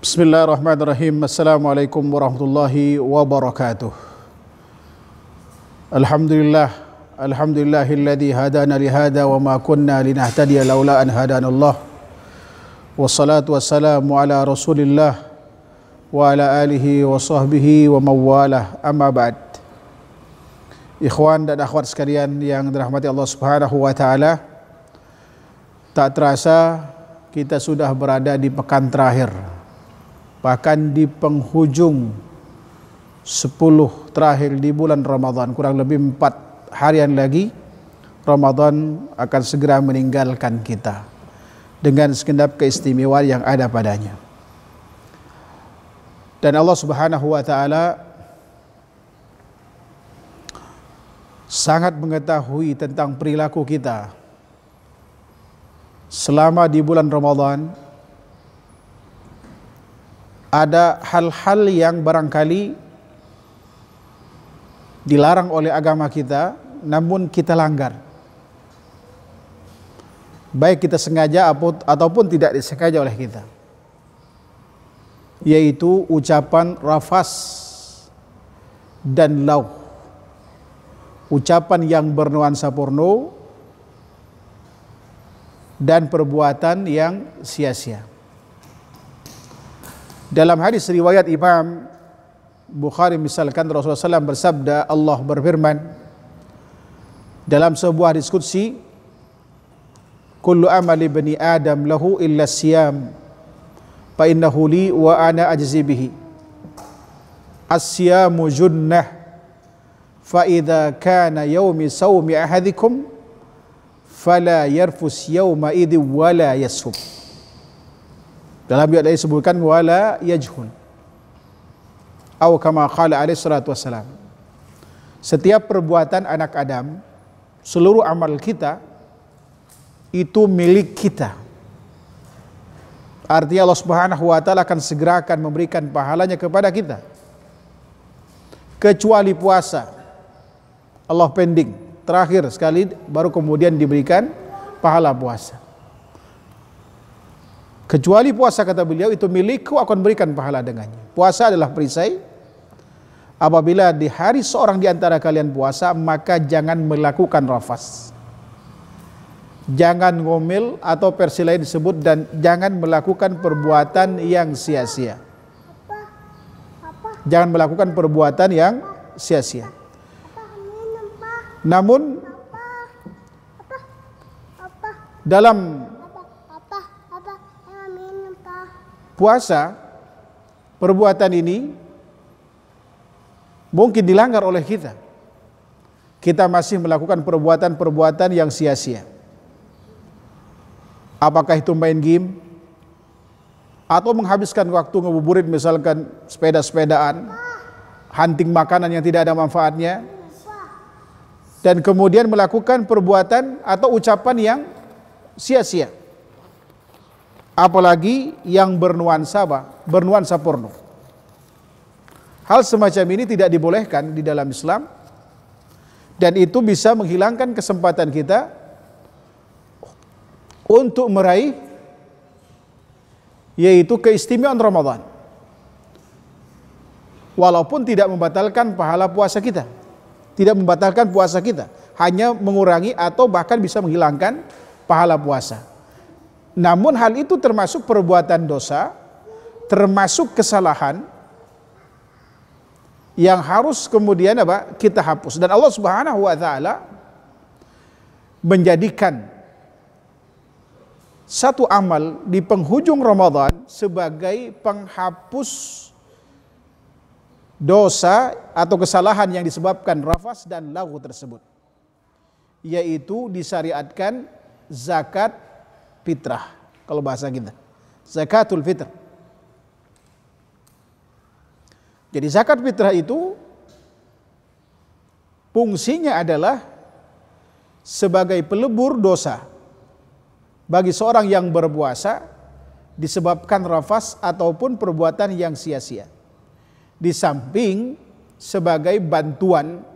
Bismillahirrahmanirrahim. Assalamualaikum warahmatullahi wabarakatuh. Alhamdulillah. Alhamdulillahilladzi hadana lihada wa ma kunna linahtadiya laula an hadana Allah. Wassalatu wassalamu ala Rasulillah wa ala alihi wa sahbihi wa mawalah. Amma ba'd. Ikhwan dan akhwat sekalian yang dirahmati Allah Subhanahu wa taala. Tak terasa kita sudah berada di pekan terakhir bahkan di penghujung 10 terakhir di bulan Ramadan kurang lebih 4 harian lagi Ramadan akan segera meninggalkan kita dengan segenap keistimewaan yang ada padanya dan Allah Subhanahu wa taala sangat mengetahui tentang perilaku kita selama di bulan Ramadan ada hal-hal yang barangkali dilarang oleh agama kita namun kita langgar baik kita sengaja ataupun tidak disengaja oleh kita yaitu ucapan rafas dan lau ucapan yang bernuansa porno dan perbuatan yang sia-sia Dalam hadis riwayat Imam Bukhari misalkan Rasulullah SAW bersabda Allah berfirman dalam sebuah diskusi Kullu amali bani Adam lahu illa siyam fa innahu li wa ana ajzi bihi As-siyamu junnah fa idza kana yawmi sawmi ahadikum fala yarfus yawma idhi wala yasum Dalam ayat lain disebutkan wala yajhun. Atau kama qala alaihi salatu wassalam. Setiap perbuatan anak Adam, seluruh amal kita itu milik kita. Artinya Allah Subhanahu wa taala akan segera akan memberikan pahalanya kepada kita. Kecuali puasa. Allah pending. Terakhir sekali baru kemudian diberikan pahala puasa. Kecuali puasa kata beliau itu milikku akan berikan pahala dengannya. Puasa adalah perisai. Apabila di hari seorang di antara kalian puasa, maka jangan melakukan rafas. Jangan ngomil atau versi lain disebut dan jangan melakukan perbuatan yang sia-sia. Jangan melakukan perbuatan yang sia-sia. Namun dalam puasa perbuatan ini mungkin dilanggar oleh kita. Kita masih melakukan perbuatan-perbuatan yang sia-sia. Apakah itu main game atau menghabiskan waktu ngebuburit misalkan sepeda-sepedaan, hunting makanan yang tidak ada manfaatnya, dan kemudian melakukan perbuatan atau ucapan yang sia-sia apalagi yang bernuansa apa? Bernuansa porno. Hal semacam ini tidak dibolehkan di dalam Islam dan itu bisa menghilangkan kesempatan kita untuk meraih yaitu keistimewaan Ramadan. Walaupun tidak membatalkan pahala puasa kita. Tidak membatalkan puasa kita, hanya mengurangi atau bahkan bisa menghilangkan pahala puasa. Namun hal itu termasuk perbuatan dosa, termasuk kesalahan yang harus kemudian apa? kita hapus. Dan Allah Subhanahu wa taala menjadikan satu amal di penghujung Ramadan sebagai penghapus dosa atau kesalahan yang disebabkan rafas dan lagu tersebut yaitu disyariatkan zakat fitrah kalau bahasa kita. Zakatul fitrah. Jadi zakat fitrah itu fungsinya adalah sebagai pelebur dosa bagi seorang yang berpuasa disebabkan rafas ataupun perbuatan yang sia-sia. Di samping sebagai bantuan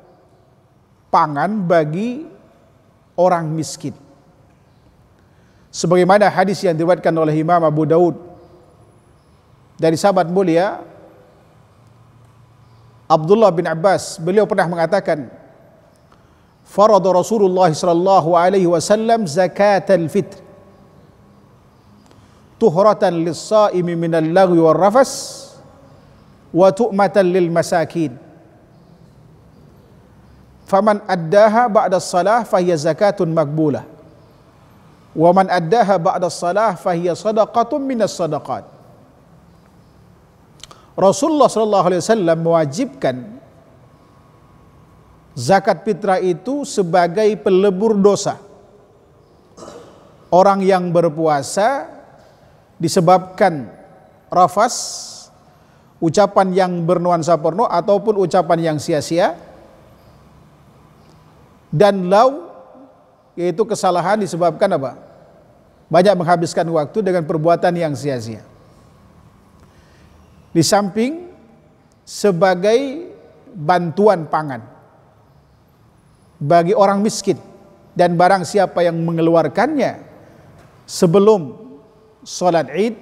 pangan bagi orang miskin sebagaimana hadis yang diriwayatkan oleh Imam Abu Daud dari sahabat mulia Abdullah bin Abbas beliau pernah mengatakan farada Rasulullah sallallahu alaihi wasallam zakat al-fitr tuhratan lis-saimi min al-lagwi war-rafas wa tu'matan lil masakin faman addaha ba'da salah fahiya zakatun makbulah Wa man addaha ba'da salah fahiya sadaqatun minas sadaqat. Rasulullah sallallahu alaihi wasallam mewajibkan zakat fitrah itu sebagai pelebur dosa. Orang yang berpuasa disebabkan rafas ucapan yang bernuansa porno ataupun ucapan yang sia-sia dan lau yaitu kesalahan disebabkan apa? Banyak menghabiskan waktu dengan perbuatan yang sia-sia. Di samping sebagai bantuan pangan bagi orang miskin dan barang siapa yang mengeluarkannya sebelum sholat id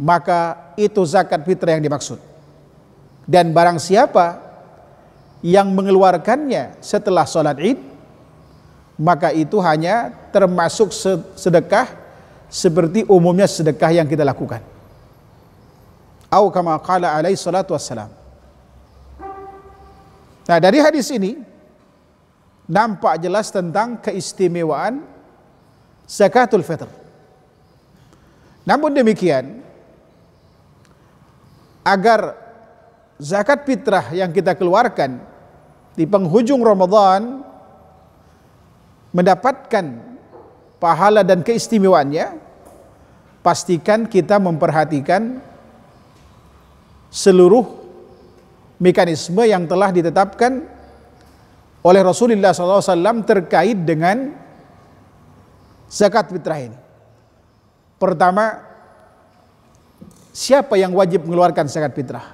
maka itu zakat fitrah yang dimaksud dan barang siapa yang mengeluarkannya setelah sholat id maka itu hanya termasuk sedekah seperti umumnya sedekah yang kita lakukan. Au kama qala alaihi salatu wassalam. Nah, dari hadis ini nampak jelas tentang keistimewaan zakatul fitr. Namun demikian, agar zakat fitrah yang kita keluarkan di penghujung Ramadan mendapatkan pahala dan keistimewaannya, pastikan kita memperhatikan seluruh mekanisme yang telah ditetapkan oleh Rasulullah SAW terkait dengan zakat fitrah ini. Pertama, siapa yang wajib mengeluarkan zakat fitrah?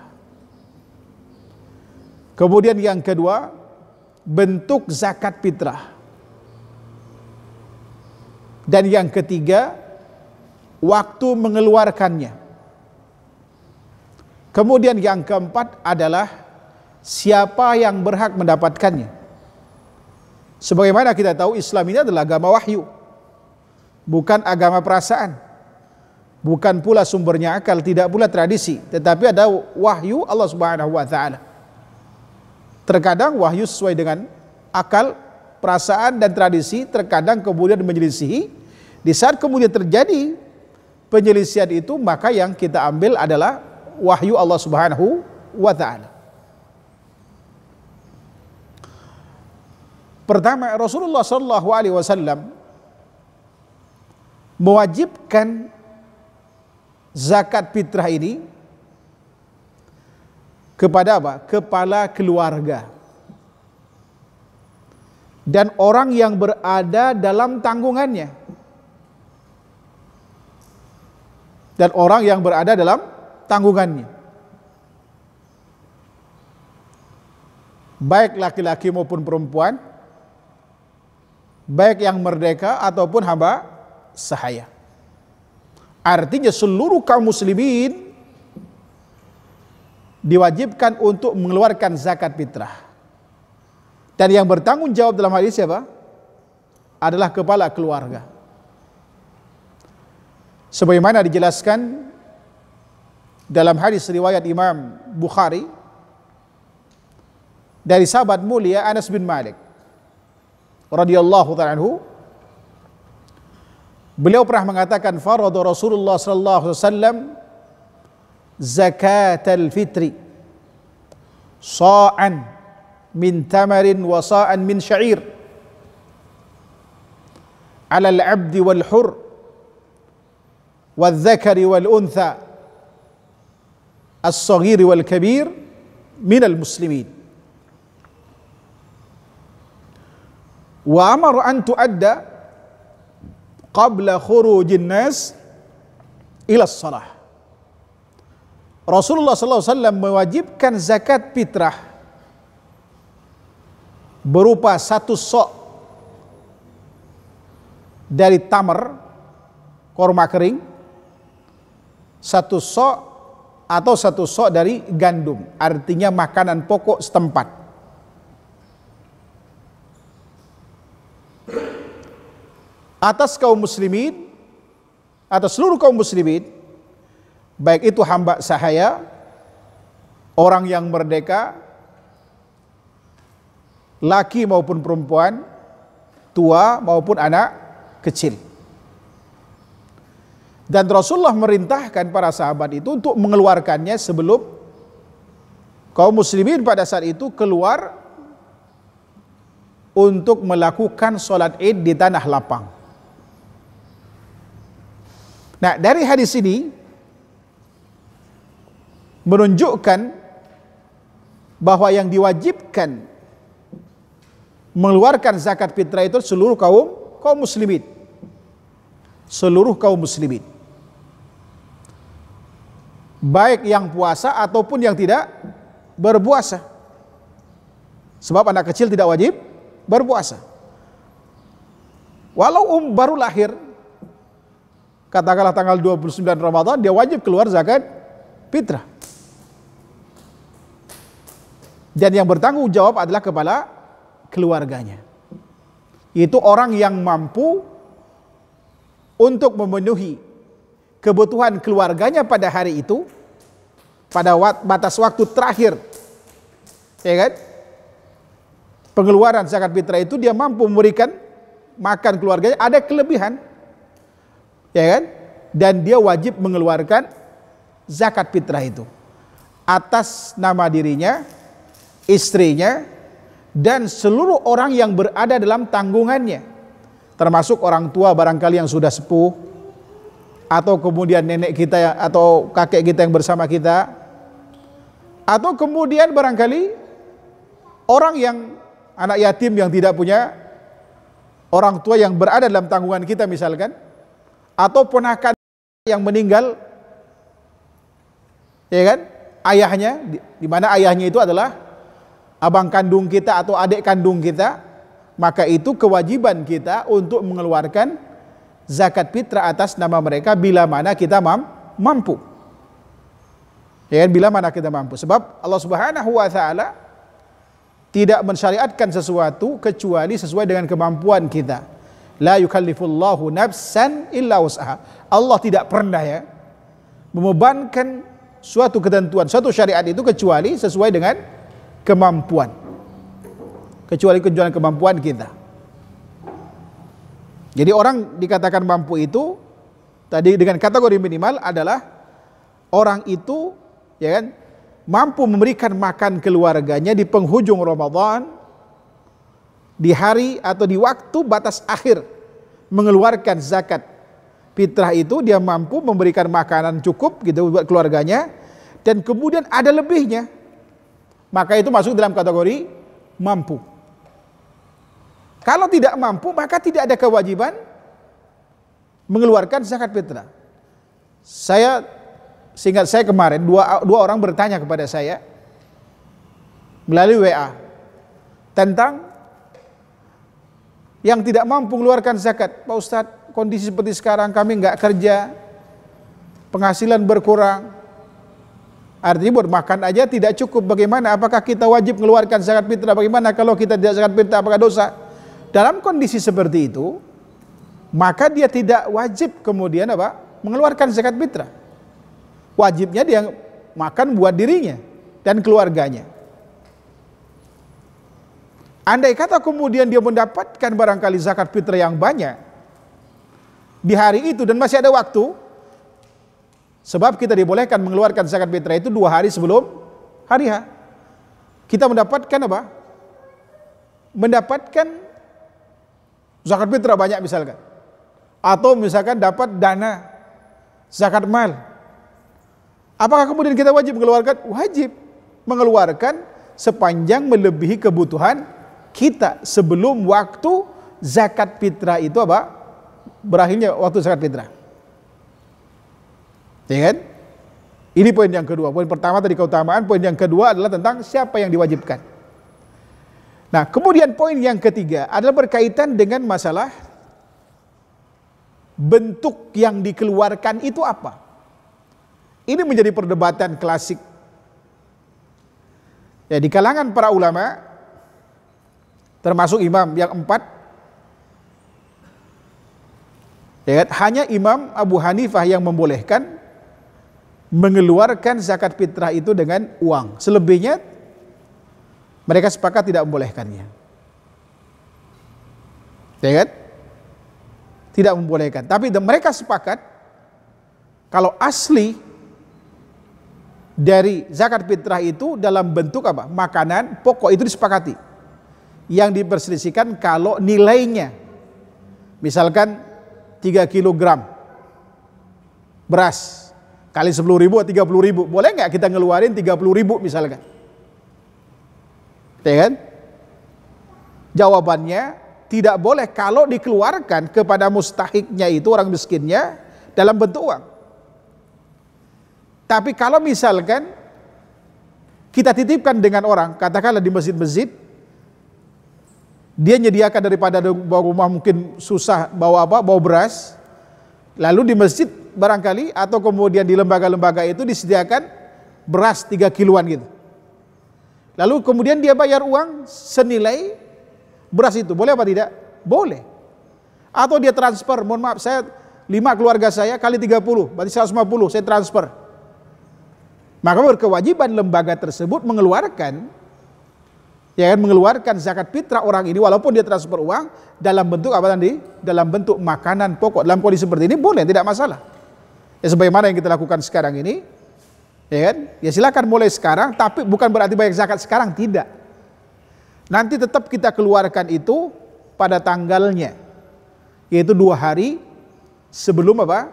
Kemudian yang kedua, bentuk zakat fitrah. Dan yang ketiga, waktu mengeluarkannya. Kemudian yang keempat adalah siapa yang berhak mendapatkannya. Sebagaimana kita tahu Islam ini adalah agama wahyu. Bukan agama perasaan. Bukan pula sumbernya akal, tidak pula tradisi, tetapi ada wahyu Allah Subhanahu wa taala. Terkadang wahyu sesuai dengan akal, perasaan dan tradisi, terkadang kemudian menyelisihi di saat kemudian terjadi penyelisihan itu maka yang kita ambil adalah wahyu Allah Subhanahu wa taala. Pertama Rasulullah sallallahu alaihi wasallam mewajibkan zakat fitrah ini kepada apa? Kepala keluarga dan orang yang berada dalam tanggungannya. dan orang yang berada dalam tanggungannya. Baik laki-laki maupun perempuan, baik yang merdeka ataupun hamba sahaya. Artinya seluruh kaum muslimin diwajibkan untuk mengeluarkan zakat fitrah. Dan yang bertanggung jawab dalam hal ini siapa? Adalah kepala keluarga. sebagaimana dijelaskan dalam hadis riwayat Imam Bukhari dari sahabat mulia Anas bin Malik radhiyallahu taala anhu beliau pernah mengatakan faradu Rasulullah sallallahu alaihi wasallam zakat al-fitri sa'an min tamarin wa sa'an min sya'ir ala al-'abdi wal hur والذكر والانثى الصغير والكبير من المسلمين وامر ان تؤدى قبل خروج الناس الى الصلاه رسول الله الله صلى عليه وسلم mewajibkan zakat fitrah berupa satu sok dari tamar korma kering satu sok atau satu sok dari gandum, artinya makanan pokok setempat. Atas kaum muslimin, atas seluruh kaum muslimin, baik itu hamba sahaya, orang yang merdeka, laki maupun perempuan, tua maupun anak kecil. Dan Rasulullah merintahkan para sahabat itu untuk mengeluarkannya sebelum kaum muslimin pada saat itu keluar untuk melakukan sholat id di tanah lapang. Nah dari hadis ini menunjukkan bahwa yang diwajibkan mengeluarkan zakat fitrah itu seluruh kaum kaum muslimin. Seluruh kaum muslimin baik yang puasa ataupun yang tidak berpuasa. Sebab anak kecil tidak wajib berpuasa. Walau um baru lahir, katakanlah tanggal 29 Ramadan, dia wajib keluar zakat fitrah. Dan yang bertanggung jawab adalah kepala keluarganya. Itu orang yang mampu untuk memenuhi kebutuhan keluarganya pada hari itu pada batas waktu terakhir ya kan pengeluaran zakat fitrah itu dia mampu memberikan makan keluarganya ada kelebihan ya kan dan dia wajib mengeluarkan zakat fitrah itu atas nama dirinya istrinya dan seluruh orang yang berada dalam tanggungannya termasuk orang tua barangkali yang sudah sepuh atau kemudian nenek kita ya, atau kakek kita yang bersama kita atau kemudian barangkali orang yang anak yatim yang tidak punya orang tua yang berada dalam tanggungan kita misalkan atau ponakan yang meninggal ya kan ayahnya di, di mana ayahnya itu adalah abang kandung kita atau adik kandung kita maka itu kewajiban kita untuk mengeluarkan zakat fitrah atas nama mereka bila mana kita mampu. Ya, kan? bila mana kita mampu. Sebab Allah Subhanahu wa taala tidak mensyariatkan sesuatu kecuali sesuai dengan kemampuan kita. La yukallifullahu nafsan illa wus'aha. Allah tidak pernah ya membebankan suatu ketentuan, suatu syariat itu kecuali sesuai dengan kemampuan. Kecuali kecuali kemampuan kita. Jadi orang dikatakan mampu itu tadi dengan kategori minimal adalah orang itu ya kan mampu memberikan makan keluarganya di penghujung Ramadan di hari atau di waktu batas akhir mengeluarkan zakat fitrah itu dia mampu memberikan makanan cukup gitu buat keluarganya dan kemudian ada lebihnya maka itu masuk dalam kategori mampu kalau tidak mampu maka tidak ada kewajiban mengeluarkan zakat fitrah. Saya seingat saya kemarin dua dua orang bertanya kepada saya melalui WA tentang yang tidak mampu mengeluarkan zakat. Pak Ustadz, kondisi seperti sekarang kami nggak kerja, penghasilan berkurang, Artinya buat makan aja tidak cukup. Bagaimana? Apakah kita wajib mengeluarkan zakat fitrah? Bagaimana kalau kita tidak zakat fitrah? Apakah dosa? Dalam kondisi seperti itu, maka dia tidak wajib kemudian apa? mengeluarkan zakat fitrah. Wajibnya dia makan buat dirinya dan keluarganya. Andai kata kemudian dia mendapatkan barangkali zakat fitrah yang banyak di hari itu dan masih ada waktu, sebab kita dibolehkan mengeluarkan zakat fitrah itu dua hari sebelum hari H. Kita mendapatkan apa? Mendapatkan Zakat fitrah banyak misalkan. Atau misalkan dapat dana zakat mal. Apakah kemudian kita wajib mengeluarkan? Wajib mengeluarkan sepanjang melebihi kebutuhan kita sebelum waktu zakat fitrah itu apa? Berakhirnya waktu zakat fitrah. Ya kan? Ini poin yang kedua. Poin pertama tadi keutamaan, poin yang kedua adalah tentang siapa yang diwajibkan. Nah, kemudian poin yang ketiga adalah berkaitan dengan masalah bentuk yang dikeluarkan itu apa? Ini menjadi perdebatan klasik. Ya, di kalangan para ulama termasuk imam yang empat ya, kan? hanya Imam Abu Hanifah yang membolehkan mengeluarkan zakat fitrah itu dengan uang. Selebihnya mereka sepakat tidak membolehkannya. Ya kan? Tidak membolehkan. Tapi mereka sepakat kalau asli dari zakat fitrah itu dalam bentuk apa? Makanan pokok itu disepakati. Yang diperselisihkan kalau nilainya. Misalkan 3 kg beras kali 10 ribu atau 30 ribu. Boleh nggak kita ngeluarin 30 ribu misalkan? Ya kan? Jawabannya tidak boleh kalau dikeluarkan kepada mustahiknya itu orang miskinnya dalam bentuk uang. Tapi kalau misalkan kita titipkan dengan orang, katakanlah di masjid-masjid, dia nyediakan daripada bawa rumah mungkin susah bawa apa, bawa beras, lalu di masjid barangkali atau kemudian di lembaga-lembaga itu disediakan beras tiga kiloan gitu. Lalu kemudian dia bayar uang senilai beras itu. Boleh apa tidak? Boleh. Atau dia transfer, mohon maaf saya lima keluarga saya kali 30, berarti 150 saya transfer. Maka berkewajiban lembaga tersebut mengeluarkan ya kan mengeluarkan zakat fitrah orang ini walaupun dia transfer uang dalam bentuk apa tadi? Dalam bentuk makanan pokok. Dalam kondisi seperti ini boleh, tidak masalah. Ya sebagaimana yang kita lakukan sekarang ini, Ya kan? Ya silakan mulai sekarang, tapi bukan berarti bayar zakat sekarang, tidak. Nanti tetap kita keluarkan itu pada tanggalnya. Yaitu dua hari sebelum apa?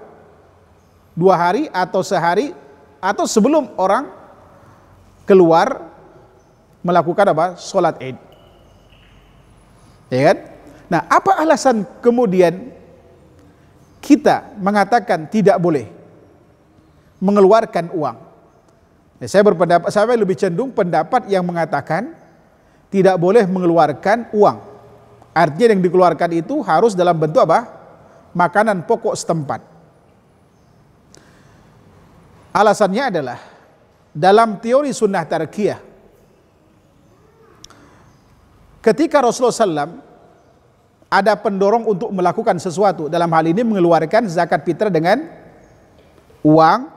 Dua hari atau sehari atau sebelum orang keluar melakukan apa? Sholat id. Ya kan? Nah, apa alasan kemudian kita mengatakan tidak boleh mengeluarkan uang? Nah, saya berpendapat, saya lebih cenderung pendapat yang mengatakan tidak boleh mengeluarkan uang. Artinya yang dikeluarkan itu harus dalam bentuk apa? Makanan pokok setempat. Alasannya adalah dalam teori sunnah tarkiyah ketika Rasulullah SAW ada pendorong untuk melakukan sesuatu dalam hal ini mengeluarkan zakat fitrah dengan uang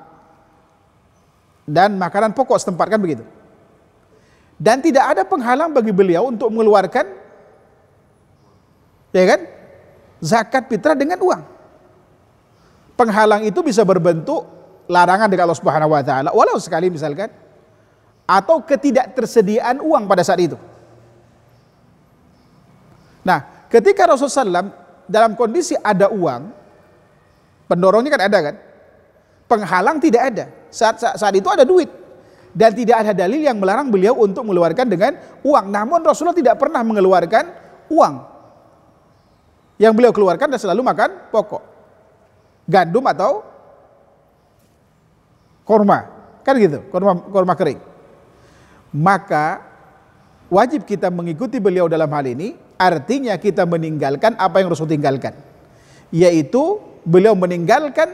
dan makanan pokok setempat kan begitu. Dan tidak ada penghalang bagi beliau untuk mengeluarkan ya kan? zakat fitrah dengan uang. Penghalang itu bisa berbentuk larangan dari Allah Subhanahu wa taala walau sekali misalkan atau ketidaktersediaan uang pada saat itu. Nah, ketika Rasulullah SAW dalam kondisi ada uang, pendorongnya kan ada kan? Penghalang tidak ada. Saat, saat, saat itu ada duit. Dan tidak ada dalil yang melarang beliau untuk mengeluarkan dengan uang. Namun Rasulullah tidak pernah mengeluarkan uang. Yang beliau keluarkan dan selalu makan pokok. Gandum atau korma. Kan gitu, korma, korma kering. Maka wajib kita mengikuti beliau dalam hal ini. Artinya kita meninggalkan apa yang Rasul tinggalkan. Yaitu beliau meninggalkan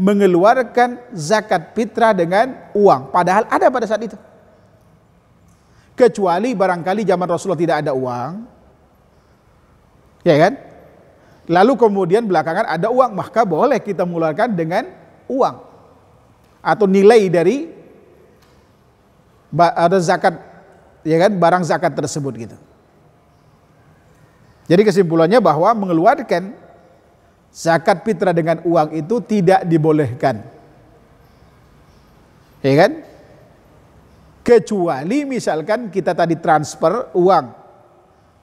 mengeluarkan zakat fitrah dengan uang. Padahal ada pada saat itu. Kecuali barangkali zaman Rasulullah tidak ada uang. Ya kan? Lalu kemudian belakangan ada uang, maka boleh kita mengeluarkan dengan uang. Atau nilai dari ada zakat ya kan barang zakat tersebut gitu. Jadi kesimpulannya bahwa mengeluarkan zakat fitrah dengan uang itu tidak dibolehkan. Ya kan? Kecuali misalkan kita tadi transfer uang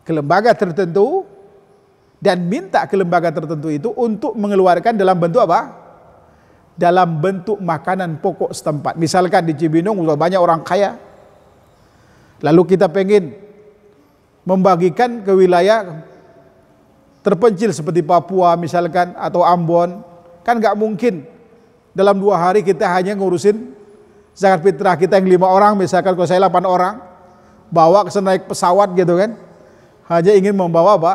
ke lembaga tertentu dan minta ke lembaga tertentu itu untuk mengeluarkan dalam bentuk apa? Dalam bentuk makanan pokok setempat. Misalkan di Cibinong banyak orang kaya. Lalu kita pengen membagikan ke wilayah terpencil seperti Papua misalkan atau Ambon, kan nggak mungkin dalam dua hari kita hanya ngurusin zakat fitrah kita yang lima orang, misalkan kalau saya delapan orang, bawa ke sana naik pesawat gitu kan, hanya ingin membawa apa?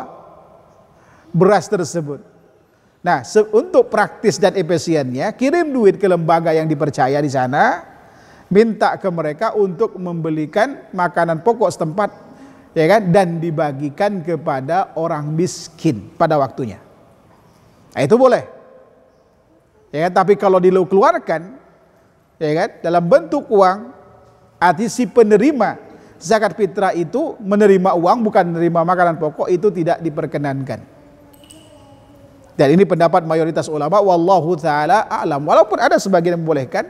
Beras tersebut. Nah, untuk praktis dan efisiennya, kirim duit ke lembaga yang dipercaya di sana, minta ke mereka untuk membelikan makanan pokok setempat ya kan dan dibagikan kepada orang miskin pada waktunya. Nah, itu boleh. Ya kan? Tapi kalau dikeluarkan ya kan dalam bentuk uang arti si penerima zakat fitrah itu menerima uang bukan menerima makanan pokok itu tidak diperkenankan. Dan ini pendapat mayoritas ulama wallahu taala alam walaupun ada sebagian yang membolehkan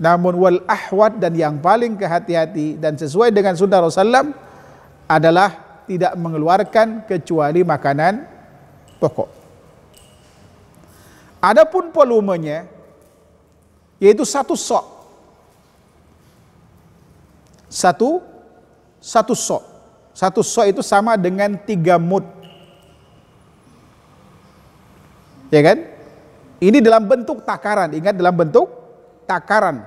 namun wal ahwat dan yang paling kehati-hati dan sesuai dengan sunnah Rasulullah adalah tidak mengeluarkan kecuali makanan pokok. Adapun volumenya yaitu satu sok. Satu satu sok. Satu sok itu sama dengan tiga mut. Ya kan? Ini dalam bentuk takaran. Ingat dalam bentuk takaran.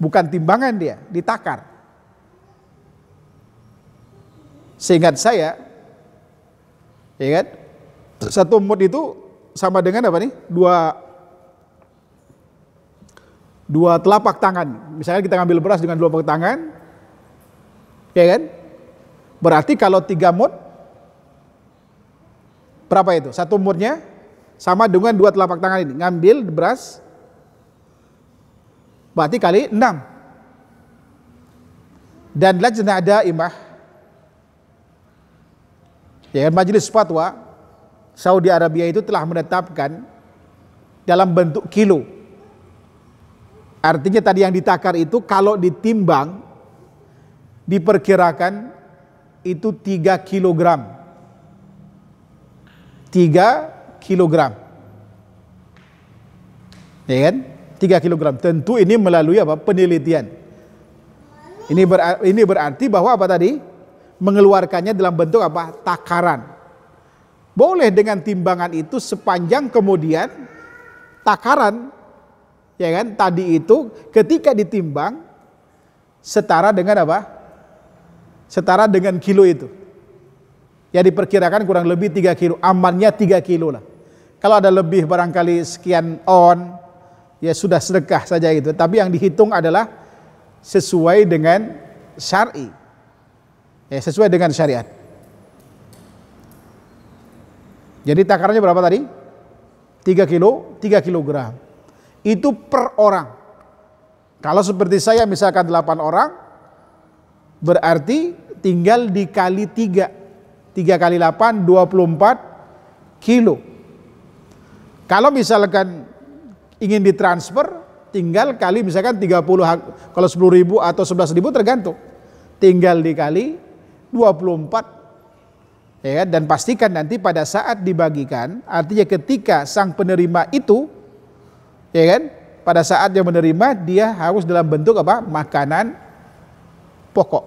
Bukan timbangan dia, ditakar. Seingat saya, ya kan? Satu mut itu sama dengan apa nih? Dua dua telapak tangan. Misalnya kita ngambil beras dengan dua telapak tangan, ya kan? Berarti kalau tiga mut, berapa itu? Satu mutnya sama dengan dua telapak tangan ini. Ngambil beras, berarti kali enam. Dan lajna ada imah Ya, kan, Majelis Fatwa Saudi Arabia itu telah menetapkan dalam bentuk kilo. Artinya tadi yang ditakar itu kalau ditimbang diperkirakan itu 3 kilogram. 3 kilogram. Ya kan? 3 kilogram. Tentu ini melalui apa? penelitian. ini berarti bahwa apa tadi? mengeluarkannya dalam bentuk apa? Takaran. Boleh dengan timbangan itu sepanjang kemudian takaran ya kan tadi itu ketika ditimbang setara dengan apa? Setara dengan kilo itu. Ya diperkirakan kurang lebih 3 kilo, amannya 3 kilo lah. Kalau ada lebih barangkali sekian on, ya sudah sedekah saja itu. Tapi yang dihitung adalah sesuai dengan syari ya, sesuai dengan syariat. Jadi takarannya berapa tadi? 3 kilo, 3 kilogram. Itu per orang. Kalau seperti saya misalkan 8 orang, berarti tinggal dikali 3. 3 kali 8, 24 kilo. Kalau misalkan ingin ditransfer, tinggal kali misalkan 30, kalau 10 ribu atau 11 ribu tergantung. Tinggal dikali 24 ya kan? dan pastikan nanti pada saat dibagikan artinya ketika sang penerima itu ya kan pada saat dia menerima dia harus dalam bentuk apa makanan pokok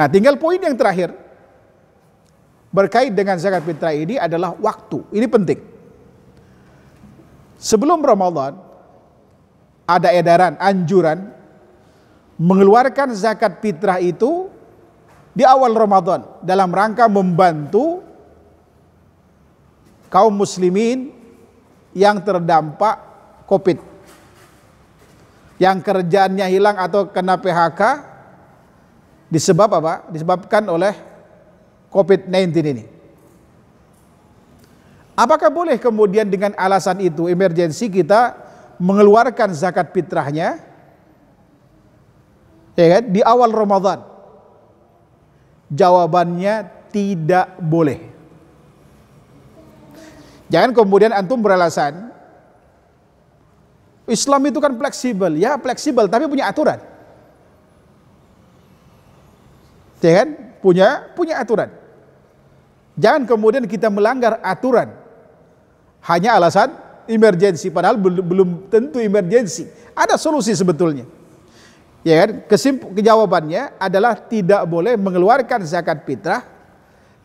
nah tinggal poin yang terakhir berkait dengan zakat fitrah ini adalah waktu ini penting sebelum Ramadan ada edaran anjuran mengeluarkan zakat fitrah itu di awal Ramadan dalam rangka membantu kaum muslimin yang terdampak Covid. Yang kerjaannya hilang atau kena PHK disebab apa? Disebabkan oleh Covid-19 ini. Apakah boleh kemudian dengan alasan itu emergensi kita mengeluarkan zakat fitrahnya? Ya kan? Di awal Ramadan Jawabannya tidak boleh. Jangan kemudian antum beralasan Islam itu kan fleksibel, ya fleksibel tapi punya aturan. Ya kan? Punya punya aturan. Jangan kemudian kita melanggar aturan hanya alasan emergensi padahal belum tentu emergensi. Ada solusi sebetulnya. Ya kan? kesimpul kejawabannya adalah tidak boleh mengeluarkan zakat fitrah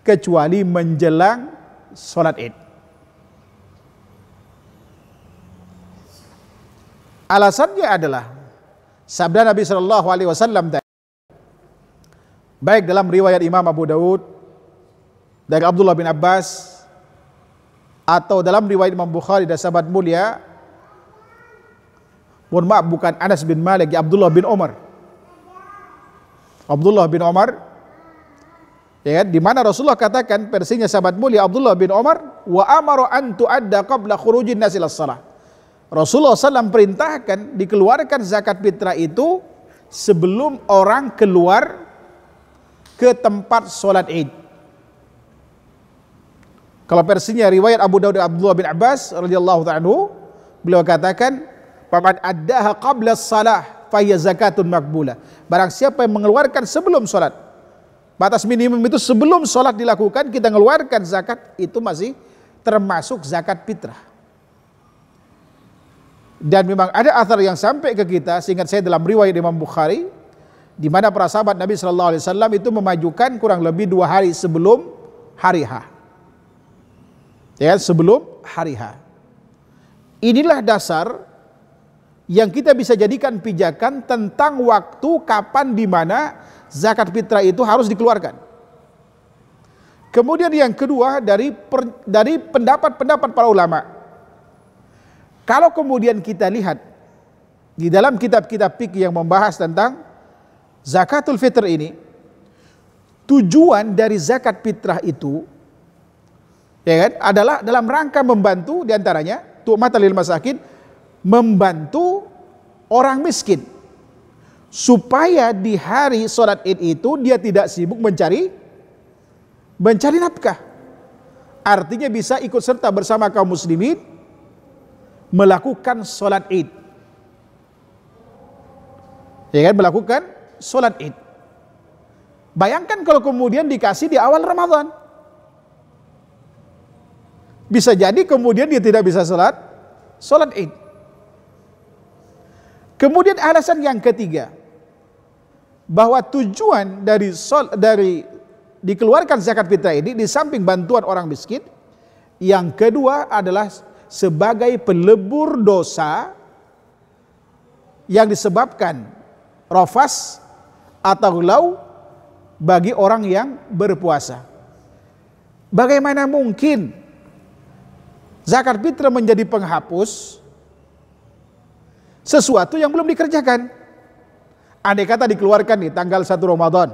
kecuali menjelang sholat id. Alasannya adalah sabda Nabi Shallallahu Alaihi Wasallam Baik dalam riwayat Imam Abu daud dari Abdullah bin Abbas atau dalam riwayat Imam Bukhari dan sahabat mulia mohon maaf bukan Anas bin Malik ya, Abdullah bin Umar Abdullah bin Umar ya kan? di mana Rasulullah katakan versinya sahabat mulia Abdullah bin Umar wa amara an tuadda qabla khurujin nas salah Rasulullah SAW perintahkan dikeluarkan zakat fitrah itu sebelum orang keluar ke tempat sholat id. Kalau versinya riwayat Abu Dawud Abdullah bin Abbas radhiyallahu taala beliau katakan Paman addaha qabla salah faya zakatun makbula. Barang siapa yang mengeluarkan sebelum sholat. Batas minimum itu sebelum sholat dilakukan kita mengeluarkan zakat itu masih termasuk zakat fitrah. Dan memang ada athar yang sampai ke kita, seingat saya dalam riwayat Imam Bukhari, di mana para sahabat Nabi Shallallahu Alaihi Wasallam itu memajukan kurang lebih dua hari sebelum hari H. Ya, sebelum hari H. Inilah dasar yang kita bisa jadikan pijakan tentang waktu kapan di mana zakat fitrah itu harus dikeluarkan. Kemudian yang kedua dari per, dari pendapat-pendapat para ulama. Kalau kemudian kita lihat di dalam kitab-kitab fikih yang membahas tentang zakatul fitr ini, tujuan dari zakat fitrah itu ya kan adalah dalam rangka membantu diantaranya tu'matalil masakin membantu orang miskin supaya di hari sholat id itu dia tidak sibuk mencari mencari nafkah artinya bisa ikut serta bersama kaum muslimin melakukan sholat id ya kan melakukan sholat id bayangkan kalau kemudian dikasih di awal Ramadan bisa jadi kemudian dia tidak bisa sholat sholat id Kemudian alasan yang ketiga bahwa tujuan dari sol, dari dikeluarkan zakat fitrah ini di samping bantuan orang miskin, yang kedua adalah sebagai pelebur dosa yang disebabkan rofas atau lau bagi orang yang berpuasa. Bagaimana mungkin zakat fitrah menjadi penghapus sesuatu yang belum dikerjakan. Andai kata dikeluarkan di tanggal 1 Ramadan.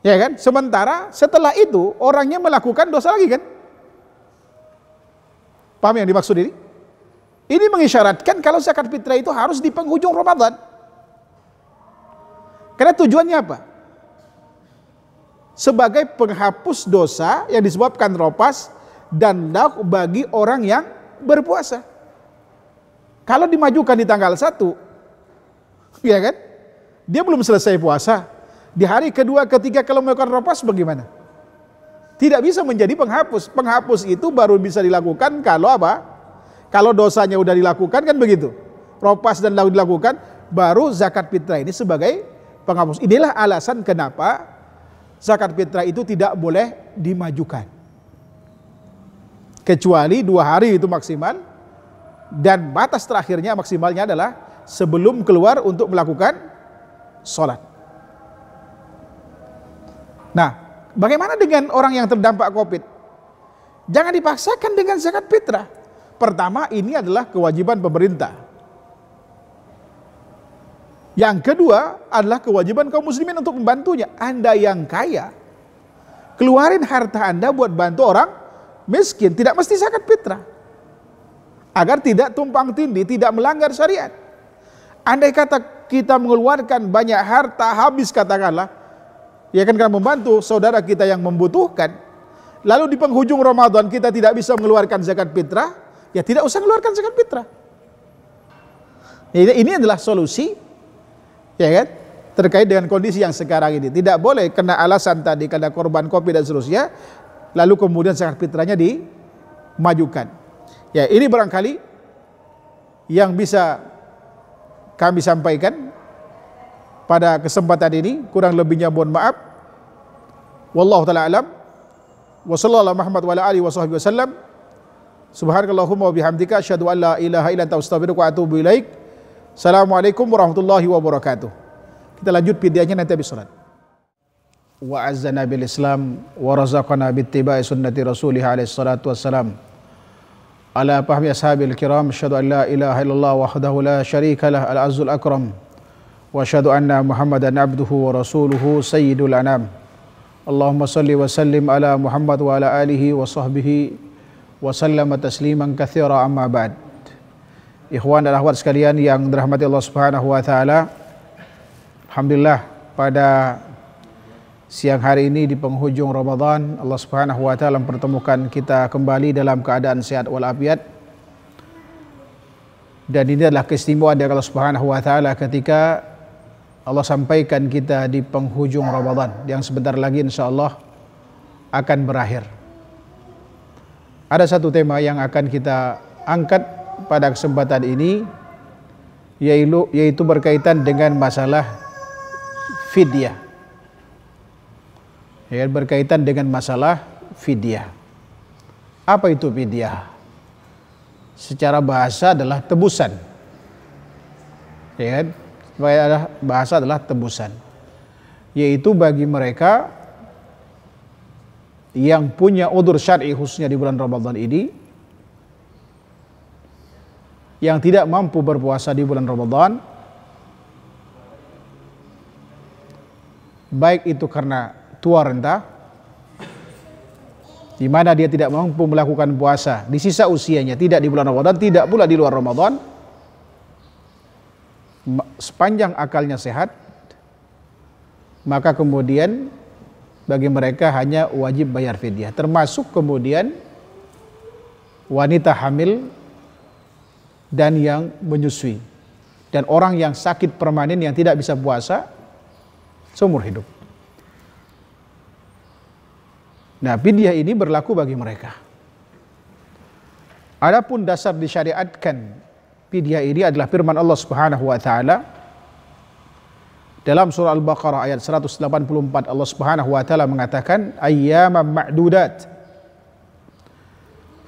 Ya kan? Sementara setelah itu orangnya melakukan dosa lagi kan? Paham yang dimaksud ini? Ini mengisyaratkan kalau zakat fitrah itu harus di penghujung Ramadan. Karena tujuannya apa? Sebagai penghapus dosa yang disebabkan ropas dan dak bagi orang yang berpuasa. Kalau dimajukan di tanggal 1, ya kan? Dia belum selesai puasa. Di hari kedua, ketiga kalau melakukan ropas bagaimana? Tidak bisa menjadi penghapus. Penghapus itu baru bisa dilakukan kalau apa? Kalau dosanya sudah dilakukan kan begitu. Ropas dan laut dilakukan, baru zakat fitrah ini sebagai penghapus. Inilah alasan kenapa zakat fitrah itu tidak boleh dimajukan. Kecuali dua hari itu maksimal, dan batas terakhirnya maksimalnya adalah sebelum keluar untuk melakukan sholat. Nah, bagaimana dengan orang yang terdampak COVID? Jangan dipaksakan dengan zakat fitrah. Pertama, ini adalah kewajiban pemerintah. Yang kedua adalah kewajiban kaum muslimin untuk membantunya. Anda yang kaya, keluarin harta Anda buat bantu orang miskin. Tidak mesti zakat fitrah agar tidak tumpang tindih, tidak melanggar syariat. Andai kata kita mengeluarkan banyak harta habis katakanlah, ya kan karena membantu saudara kita yang membutuhkan, lalu di penghujung Ramadan kita tidak bisa mengeluarkan zakat fitrah, ya tidak usah mengeluarkan zakat fitrah. Ini adalah solusi, ya kan? Terkait dengan kondisi yang sekarang ini, tidak boleh kena alasan tadi karena korban kopi dan seterusnya, lalu kemudian zakat fitrahnya dimajukan. Ya, ini barangkali yang bisa kami sampaikan pada kesempatan ini. Kurang lebihnya mohon maaf. Wallahu taala alam. Wa sallallahu Muhammad wa ali wa wasallam. Subhanakallahumma wa bihamdika asyhadu an la ilaha illa anta astaghfiruka wa atubu ilaik. Assalamualaikum warahmatullahi wabarakatuh. Kita lanjut videonya nanti habis salat. Wa azza bil Islam wa razaqana bittiba'i sunnati rasulih alaihi salatu wassalam. salam. على فهم أصحاب الكرام أشهد أن لا إله إلا الله وحده لا شريك له العز الأكرم وأشهد أن محمدا عبده ورسوله سيد الأنام اللهم صل وسلم على محمد وعلى آله وصحبه وسلم تسليما كثيرا أما بعد إخوان الأخوات sekalian yang dirahmati Allah Subhanahu wa taala Alhamdulillah pada Siang hari ini di penghujung Ramadan, Allah Subhanahu wa taala mempertemukan kita kembali dalam keadaan sehat walafiat. Dan ini adalah keistimewaan dari Allah Subhanahu wa taala ketika Allah sampaikan kita di penghujung Ramadan yang sebentar lagi insyaallah akan berakhir. Ada satu tema yang akan kita angkat pada kesempatan ini yaitu berkaitan dengan masalah fidyah ya, berkaitan dengan masalah fidyah. Apa itu fidyah? Secara bahasa adalah tebusan. Ya, kan? bahasa adalah tebusan. Yaitu bagi mereka yang punya udur syar'i khususnya di bulan Ramadan ini yang tidak mampu berpuasa di bulan Ramadan baik itu karena tua renta di mana dia tidak mampu melakukan puasa di sisa usianya tidak di bulan Ramadan tidak pula di luar Ramadan sepanjang akalnya sehat maka kemudian bagi mereka hanya wajib bayar fidyah termasuk kemudian wanita hamil dan yang menyusui dan orang yang sakit permanen yang tidak bisa puasa seumur hidup Nah, fidyah ini berlaku bagi mereka. Adapun dasar disyariatkan fidyah ini adalah firman Allah Subhanahu wa taala dalam surah Al-Baqarah ayat 184 Allah Subhanahu wa taala mengatakan ayyaman ma'dudat.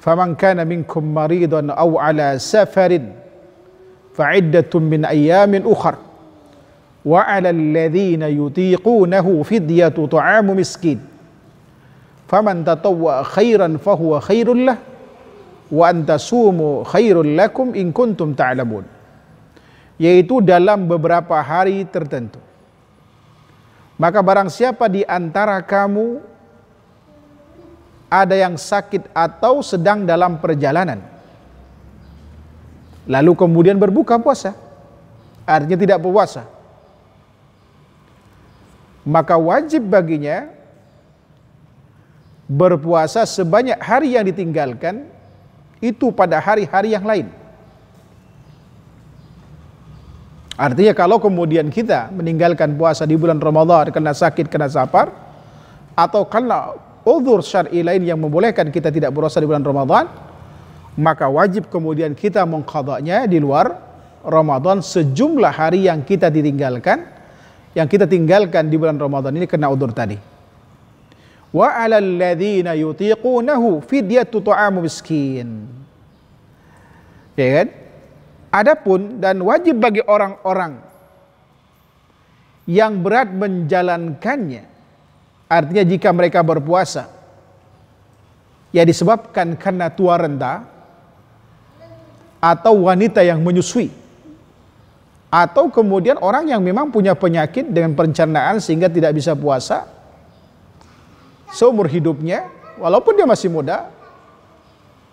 Faman kana minkum maridan aw ala safarin fa'iddatun min ayyamin wa 'ala alladhina yutiqunahu فدية طعام miskin faman tatawwa khairan fahuwa khairul lah wa antasumu khairul lakum in kuntum ta'lamun yaitu dalam beberapa hari tertentu maka barang siapa di antara kamu ada yang sakit atau sedang dalam perjalanan lalu kemudian berbuka puasa artinya tidak berpuasa maka wajib baginya berpuasa sebanyak hari yang ditinggalkan itu pada hari-hari yang lain. Artinya kalau kemudian kita meninggalkan puasa di bulan Ramadhan karena sakit, karena safar atau karena uzur syar'i lain yang membolehkan kita tidak berpuasa di bulan Ramadhan, maka wajib kemudian kita mengkhadaknya di luar Ramadhan sejumlah hari yang kita ditinggalkan yang kita tinggalkan di bulan Ramadhan ini kena udur tadi wa 'alal ladzina yutiqunahu fidyatu ta'amu miskin. Ya kan? Adapun dan wajib bagi orang-orang yang berat menjalankannya artinya jika mereka berpuasa ya disebabkan karena tua renta atau wanita yang menyusui atau kemudian orang yang memang punya penyakit dengan pencernaan sehingga tidak bisa puasa seumur hidupnya, walaupun dia masih muda,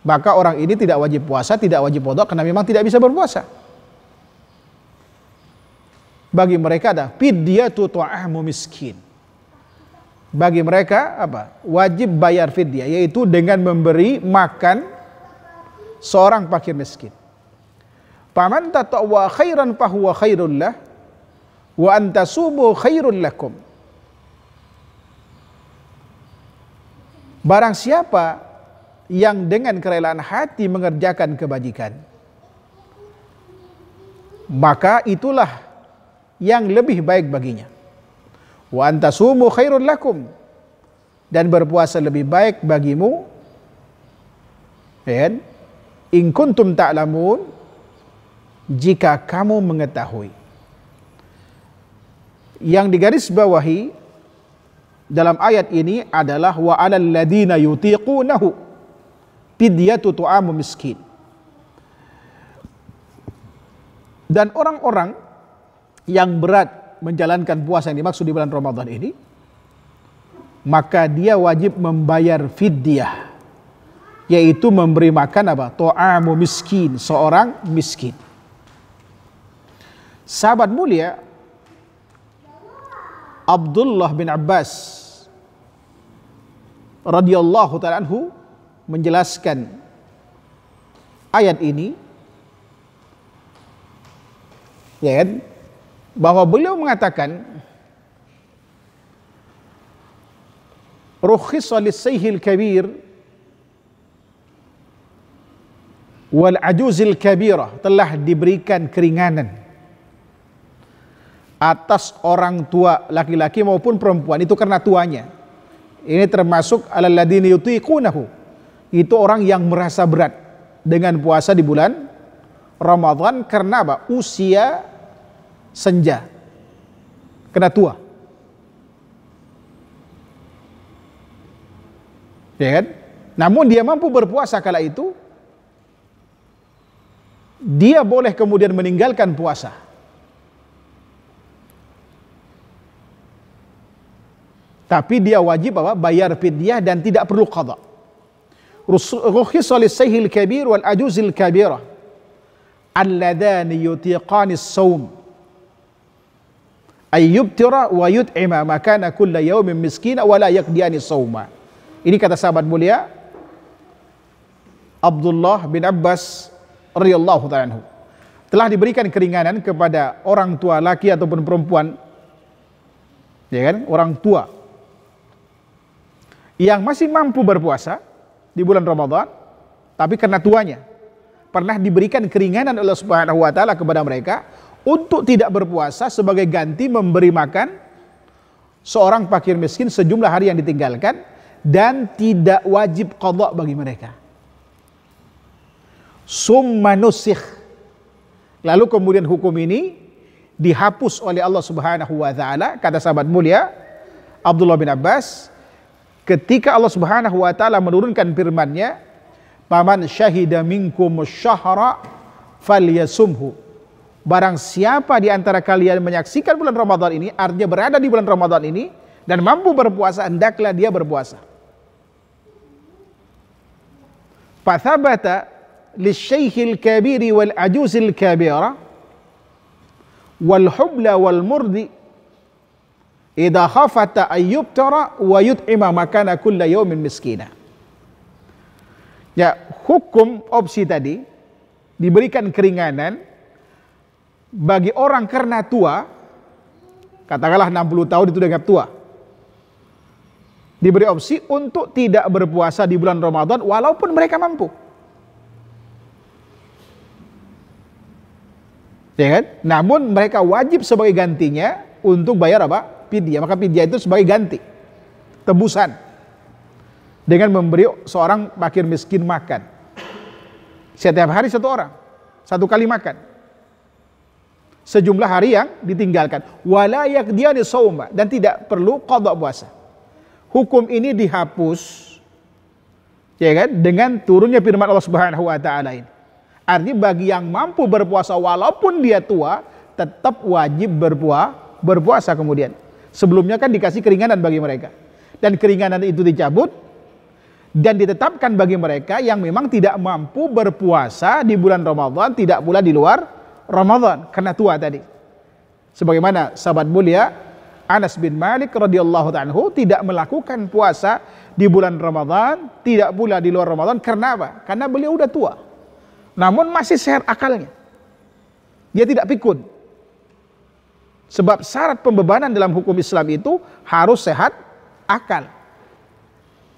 maka orang ini tidak wajib puasa, tidak wajib bodoh karena memang tidak bisa berpuasa. Bagi mereka ada fidyatu tu'ahmu miskin. Bagi mereka apa? Wajib bayar fidyah, yaitu dengan memberi makan seorang fakir miskin. Paman tatawa khairan fahuwa khairullah wa antasumu khairul lakum Barang siapa yang dengan kerelaan hati mengerjakan kebajikan, maka itulah yang lebih baik baginya. Wa antasumu khairul lakum dan berpuasa lebih baik bagimu. Dan kan? In kuntum ta'lamun jika kamu mengetahui. Yang digaris bawahi dalam ayat ini adalah wa alal ladina yutiqunahu fidyatu tu'amu miskin. Dan orang-orang yang berat menjalankan puasa yang dimaksud di bulan Ramadan ini maka dia wajib membayar fidyah yaitu memberi makan apa? To'amu miskin, seorang miskin. Sahabat mulia Abdullah bin Abbas radhiyallahu taala anhu menjelaskan ayat ini ya kan? bahwa beliau mengatakan rukhisa lisayhil kabir wal ajuzil kabirah telah diberikan keringanan atas orang tua laki-laki maupun perempuan itu karena tuanya ini termasuk alalladini yutiqunahu. Itu orang yang merasa berat dengan puasa di bulan Ramadan karena apa? Usia senja. Kena tua. Ya kan? Namun dia mampu berpuasa kala itu, dia boleh kemudian meninggalkan puasa Tapi dia wajib apa? Bayar fidyah dan tidak perlu qada. Rukhis sayhil kabir wal ajuzil kabirah. Alladhani yutiqani sawm. Ayyubtira wa yut'ima makana kulla yawmin miskina wa la yakdiani sawma. Ini kata sahabat mulia Abdullah bin Abbas radhiyallahu ta'ala anhu. Telah diberikan keringanan kepada orang tua laki ataupun perempuan ya kan? Orang tua yang masih mampu berpuasa di bulan Ramadan, tapi karena tuanya pernah diberikan keringanan oleh Subhanahu wa taala kepada mereka untuk tidak berpuasa sebagai ganti memberi makan seorang fakir miskin sejumlah hari yang ditinggalkan dan tidak wajib qadha bagi mereka. Summa nusikh. Lalu kemudian hukum ini dihapus oleh Allah Subhanahu wa taala kata sahabat mulia Abdullah bin Abbas ketika Allah Subhanahu wa taala menurunkan firman-Nya, "Paman syahida minkum syahra falyasumhu." Barang siapa di antara kalian menyaksikan bulan Ramadan ini, artinya berada di bulan Ramadan ini dan mampu berpuasa, hendaklah dia berpuasa. Fathabata lisyaikhil kabiri wal ajuzil kabira wal hubla wal murdi Idza khafata ayyub tara wa yut'ima makana kulla yaumin miskina. Ya, hukum opsi tadi diberikan keringanan bagi orang karena tua, katakanlah 60 tahun itu dianggap tua. Diberi opsi untuk tidak berpuasa di bulan Ramadan walaupun mereka mampu. Ya kan? Namun mereka wajib sebagai gantinya untuk bayar apa? pidya. Maka pidya itu sebagai ganti, tebusan. Dengan memberi seorang fakir miskin makan. Setiap hari satu orang, satu kali makan. Sejumlah hari yang ditinggalkan. Walayak dia dan tidak perlu kodok puasa. Hukum ini dihapus ya kan dengan turunnya firman Allah Subhanahu wa taala ini. Artinya bagi yang mampu berpuasa walaupun dia tua tetap wajib berpuasa berpuasa kemudian. Sebelumnya kan dikasih keringanan bagi mereka. Dan keringanan itu dicabut dan ditetapkan bagi mereka yang memang tidak mampu berpuasa di bulan Ramadan, tidak pula di luar Ramadan karena tua tadi. Sebagaimana sahabat mulia Anas bin Malik radhiyallahu anhu tidak melakukan puasa di bulan Ramadan, tidak pula di luar Ramadan karena apa? Karena beliau udah tua. Namun masih sehat akalnya. Dia tidak pikun. Sebab syarat pembebanan dalam hukum Islam itu harus sehat akal.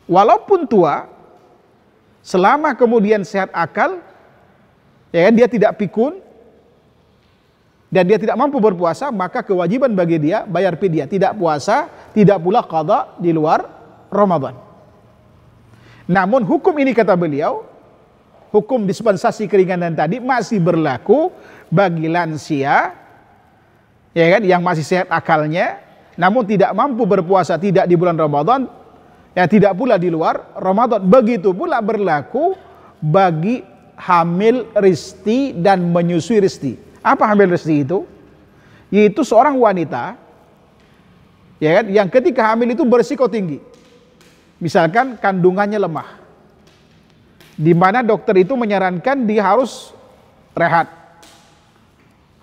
Walaupun tua, selama kemudian sehat akal, ya kan, dia tidak pikun, dan dia tidak mampu berpuasa, maka kewajiban bagi dia bayar pidya. Tidak puasa, tidak pula qada di luar Ramadan. Namun hukum ini kata beliau, hukum dispensasi keringanan tadi masih berlaku bagi lansia ya kan yang masih sehat akalnya namun tidak mampu berpuasa tidak di bulan Ramadan ya tidak pula di luar Ramadan begitu pula berlaku bagi hamil risti dan menyusui risti apa hamil risti itu yaitu seorang wanita ya kan yang ketika hamil itu berisiko tinggi misalkan kandungannya lemah di mana dokter itu menyarankan dia harus rehat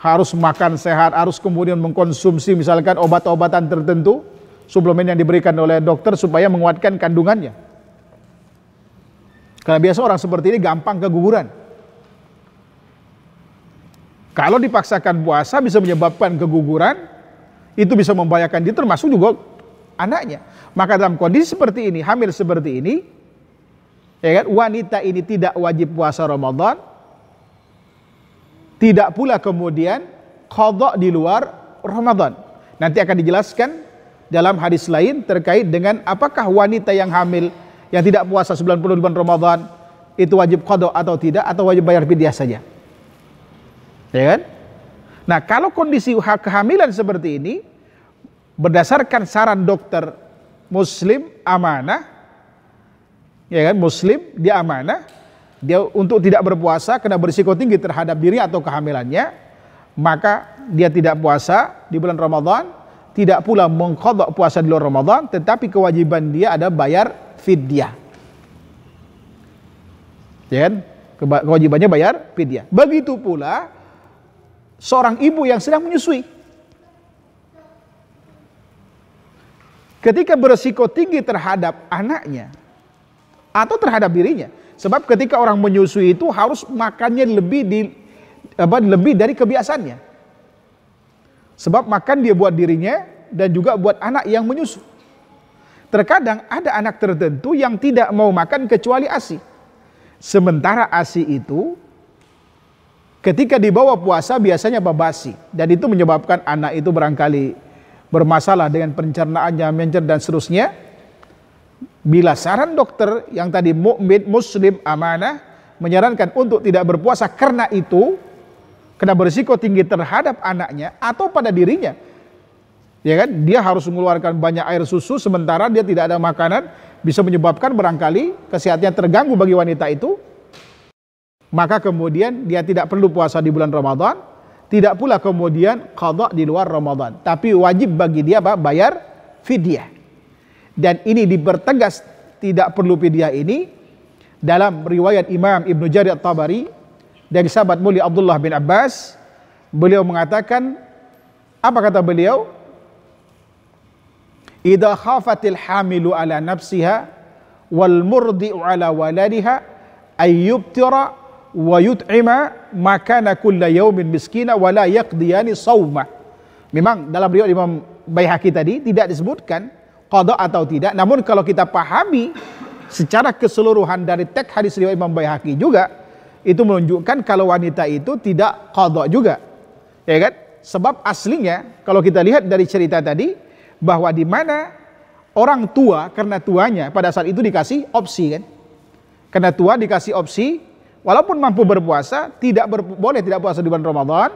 harus makan sehat, harus kemudian mengkonsumsi misalkan obat-obatan tertentu, suplemen yang diberikan oleh dokter supaya menguatkan kandungannya. Karena biasa orang seperti ini gampang keguguran. Kalau dipaksakan puasa bisa menyebabkan keguguran, itu bisa membahayakan dia termasuk juga anaknya. Maka dalam kondisi seperti ini, hamil seperti ini, ya kan, wanita ini tidak wajib puasa Ramadan, tidak pula kemudian kodok di luar Ramadan. Nanti akan dijelaskan dalam hadis lain terkait dengan apakah wanita yang hamil yang tidak puasa 90 bulan Ramadan itu wajib kodok atau tidak atau wajib bayar fidyah saja. Ya kan? Nah, kalau kondisi kehamilan seperti ini berdasarkan saran dokter muslim amanah ya kan muslim dia amanah dia untuk tidak berpuasa kena berisiko tinggi terhadap diri atau kehamilannya, maka dia tidak puasa di bulan Ramadan, tidak pula mengkodok puasa di luar Ramadan, tetapi kewajiban dia ada bayar fidyah. Ya kan? Kewajibannya bayar fidyah. Begitu pula seorang ibu yang sedang menyusui. Ketika berisiko tinggi terhadap anaknya atau terhadap dirinya, Sebab ketika orang menyusui itu harus makannya lebih di apa, lebih dari kebiasaannya. Sebab makan dia buat dirinya dan juga buat anak yang menyusu. Terkadang ada anak tertentu yang tidak mau makan kecuali ASI. Sementara ASI itu ketika dibawa puasa biasanya babasi dan itu menyebabkan anak itu barangkali bermasalah dengan pencernaannya, mencer dan seterusnya Bila saran dokter yang tadi mukmin muslim amanah menyarankan untuk tidak berpuasa karena itu kena berisiko tinggi terhadap anaknya atau pada dirinya. Ya kan? Dia harus mengeluarkan banyak air susu sementara dia tidak ada makanan bisa menyebabkan barangkali kesehatannya terganggu bagi wanita itu. Maka kemudian dia tidak perlu puasa di bulan Ramadan, tidak pula kemudian qada di luar Ramadan, tapi wajib bagi dia apa? bayar fidyah dan ini dipertegas tidak perlu fidyah ini dalam riwayat Imam Ibnu Jarir At-Tabari dari sahabat mulia Abdullah bin Abbas beliau mengatakan apa kata beliau Idza khafatil hamilu ala nafsiha wal murdi'u ala waladiha ayyubtira wa yut'ima makana kulla yaumin miskina wa la yaqdiyani sawma memang dalam riwayat Imam Baihaqi tadi tidak disebutkan kodok atau tidak. Namun kalau kita pahami secara keseluruhan dari teks hadis riwayat Imam Baihaqi juga itu menunjukkan kalau wanita itu tidak kodok juga. Ya kan? Sebab aslinya kalau kita lihat dari cerita tadi bahwa di mana orang tua karena tuanya pada saat itu dikasih opsi kan. Karena tua dikasih opsi walaupun mampu berpuasa tidak ber, boleh tidak puasa di bulan Ramadan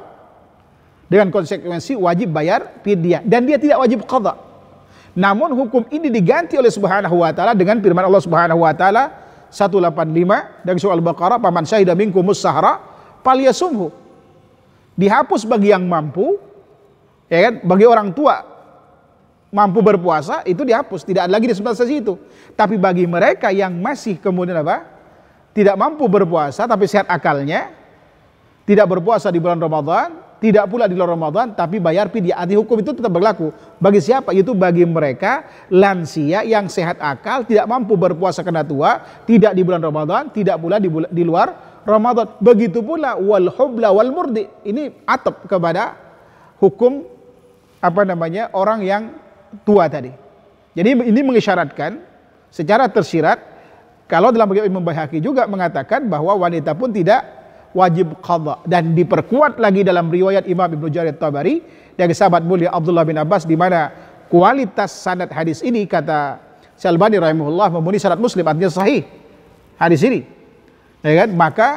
dengan konsekuensi wajib bayar fidyah dan dia tidak wajib qada namun hukum ini diganti oleh Subhanahu wa taala dengan firman Allah Subhanahu wa taala 185 dari surah Al-Baqarah, "Paman syahida minkum sahra falyasumhu." Dihapus bagi yang mampu, ya kan? Bagi orang tua mampu berpuasa itu dihapus, tidak ada lagi sisi itu. Tapi bagi mereka yang masih kemudian apa? Tidak mampu berpuasa tapi sehat akalnya, tidak berpuasa di bulan Ramadan, tidak pula di luar Ramadan tapi bayar pidiati hukum itu tetap berlaku bagi siapa itu bagi mereka lansia yang sehat akal tidak mampu berpuasa karena tua tidak di bulan Ramadan tidak pula di, bulan, di luar Ramadan begitu pula wal hubla wal murdi ini atap kepada hukum apa namanya orang yang tua tadi jadi ini mengisyaratkan secara tersirat kalau dalam Imam Bayhaki juga mengatakan bahwa wanita pun tidak wajib qadha dan diperkuat lagi dalam riwayat Imam Ibnu Jarir Tabari dari sahabat mulia Abdullah bin Abbas di mana kualitas sanad hadis ini kata Syalbani rahimahullah memenuhi syarat muslim artinya sahih hadis ini ya kan maka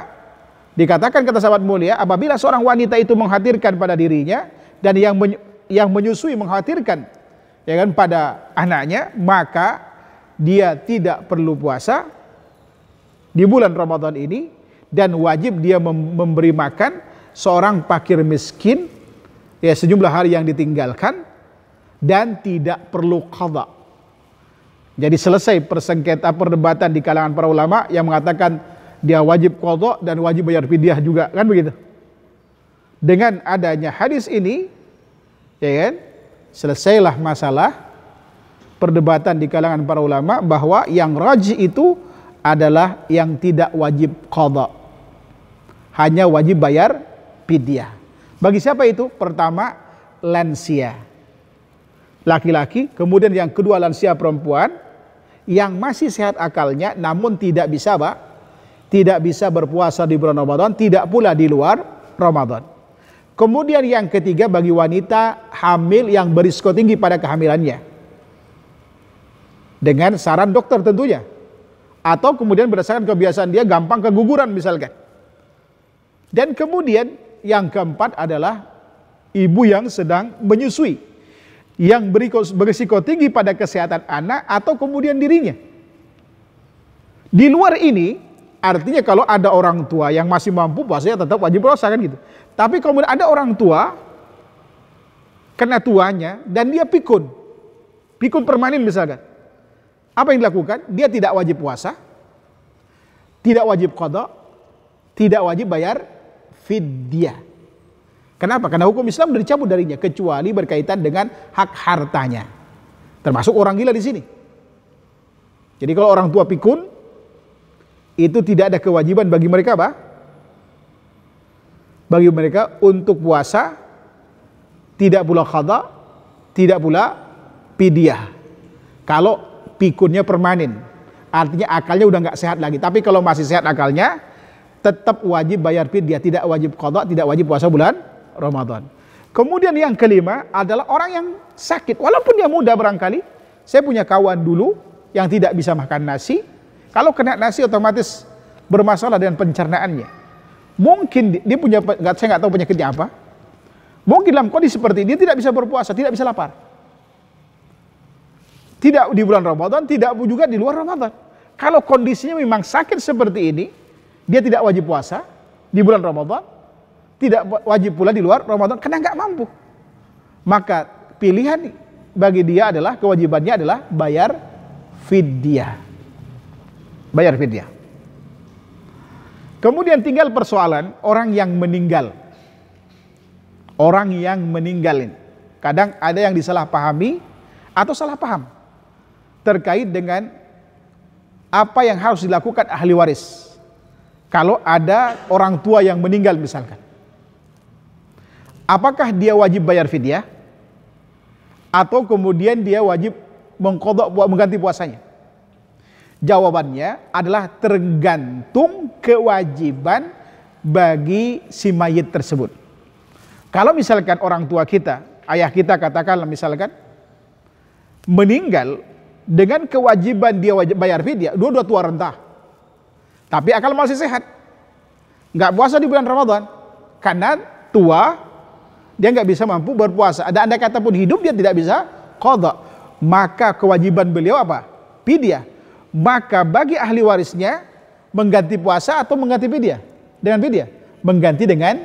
dikatakan kata sahabat mulia apabila seorang wanita itu menghadirkan pada dirinya dan yang men yang menyusui menghadirkan ya kan pada anaknya maka dia tidak perlu puasa di bulan Ramadan ini dan wajib dia memberi makan seorang fakir miskin ya sejumlah hari yang ditinggalkan dan tidak perlu qadha. Jadi selesai persengketa perdebatan di kalangan para ulama yang mengatakan dia wajib qadha dan wajib bayar fidyah juga, kan begitu. Dengan adanya hadis ini ya kan? Selesailah masalah perdebatan di kalangan para ulama bahwa yang rajih itu adalah yang tidak wajib qadha hanya wajib bayar pidya. Bagi siapa itu? Pertama, lansia. Laki-laki, kemudian yang kedua lansia perempuan yang masih sehat akalnya namun tidak bisa, Pak, tidak bisa berpuasa di bulan Ramadan, tidak pula di luar Ramadan. Kemudian yang ketiga bagi wanita hamil yang berisiko tinggi pada kehamilannya. Dengan saran dokter tentunya. Atau kemudian berdasarkan kebiasaan dia gampang keguguran misalkan dan kemudian yang keempat adalah ibu yang sedang menyusui yang berisiko tinggi pada kesehatan anak atau kemudian dirinya. Di luar ini artinya kalau ada orang tua yang masih mampu puasanya tetap wajib puasa kan gitu. Tapi kemudian ada orang tua kena tuanya dan dia pikun. Pikun permanen misalkan. Apa yang dilakukan? Dia tidak wajib puasa, tidak wajib kodok, tidak wajib bayar fidya. Kenapa? Karena hukum Islam sudah dicabut darinya kecuali berkaitan dengan hak hartanya. Termasuk orang gila di sini. Jadi kalau orang tua pikun itu tidak ada kewajiban bagi mereka apa? Bagi mereka untuk puasa tidak pula khadha, tidak pula pidyah. Kalau pikunnya permanen, artinya akalnya udah nggak sehat lagi. Tapi kalau masih sehat akalnya, tetap wajib bayar fidyah, tidak wajib qadha, tidak wajib puasa bulan Ramadan. Kemudian yang kelima adalah orang yang sakit, walaupun dia muda barangkali. Saya punya kawan dulu yang tidak bisa makan nasi. Kalau kena nasi otomatis bermasalah dengan pencernaannya. Mungkin dia punya, saya nggak tahu penyakitnya apa. Mungkin dalam kondisi seperti ini dia tidak bisa berpuasa, tidak bisa lapar. Tidak di bulan Ramadan, tidak juga di luar Ramadan. Kalau kondisinya memang sakit seperti ini, dia tidak wajib puasa di bulan Ramadan, tidak wajib pula di luar Ramadan karena nggak mampu. Maka pilihan bagi dia adalah kewajibannya adalah bayar fidyah. Bayar fidyah. Kemudian tinggal persoalan orang yang meninggal. Orang yang meninggalin, Kadang ada yang disalahpahami atau salah paham terkait dengan apa yang harus dilakukan ahli waris kalau ada orang tua yang meninggal misalkan. Apakah dia wajib bayar fidyah? Atau kemudian dia wajib mengkodok mengganti puasanya? Jawabannya adalah tergantung kewajiban bagi si mayit tersebut. Kalau misalkan orang tua kita, ayah kita katakanlah misalkan meninggal dengan kewajiban dia wajib bayar fidyah, dua-dua tua rentah tapi akal masih sehat. Nggak puasa di bulan Ramadan. Karena tua, dia nggak bisa mampu berpuasa. Ada anda kata pun hidup, dia tidak bisa kodok. Maka kewajiban beliau apa? Pidia. Maka bagi ahli warisnya, mengganti puasa atau mengganti pidia? Dengan pidia. Mengganti dengan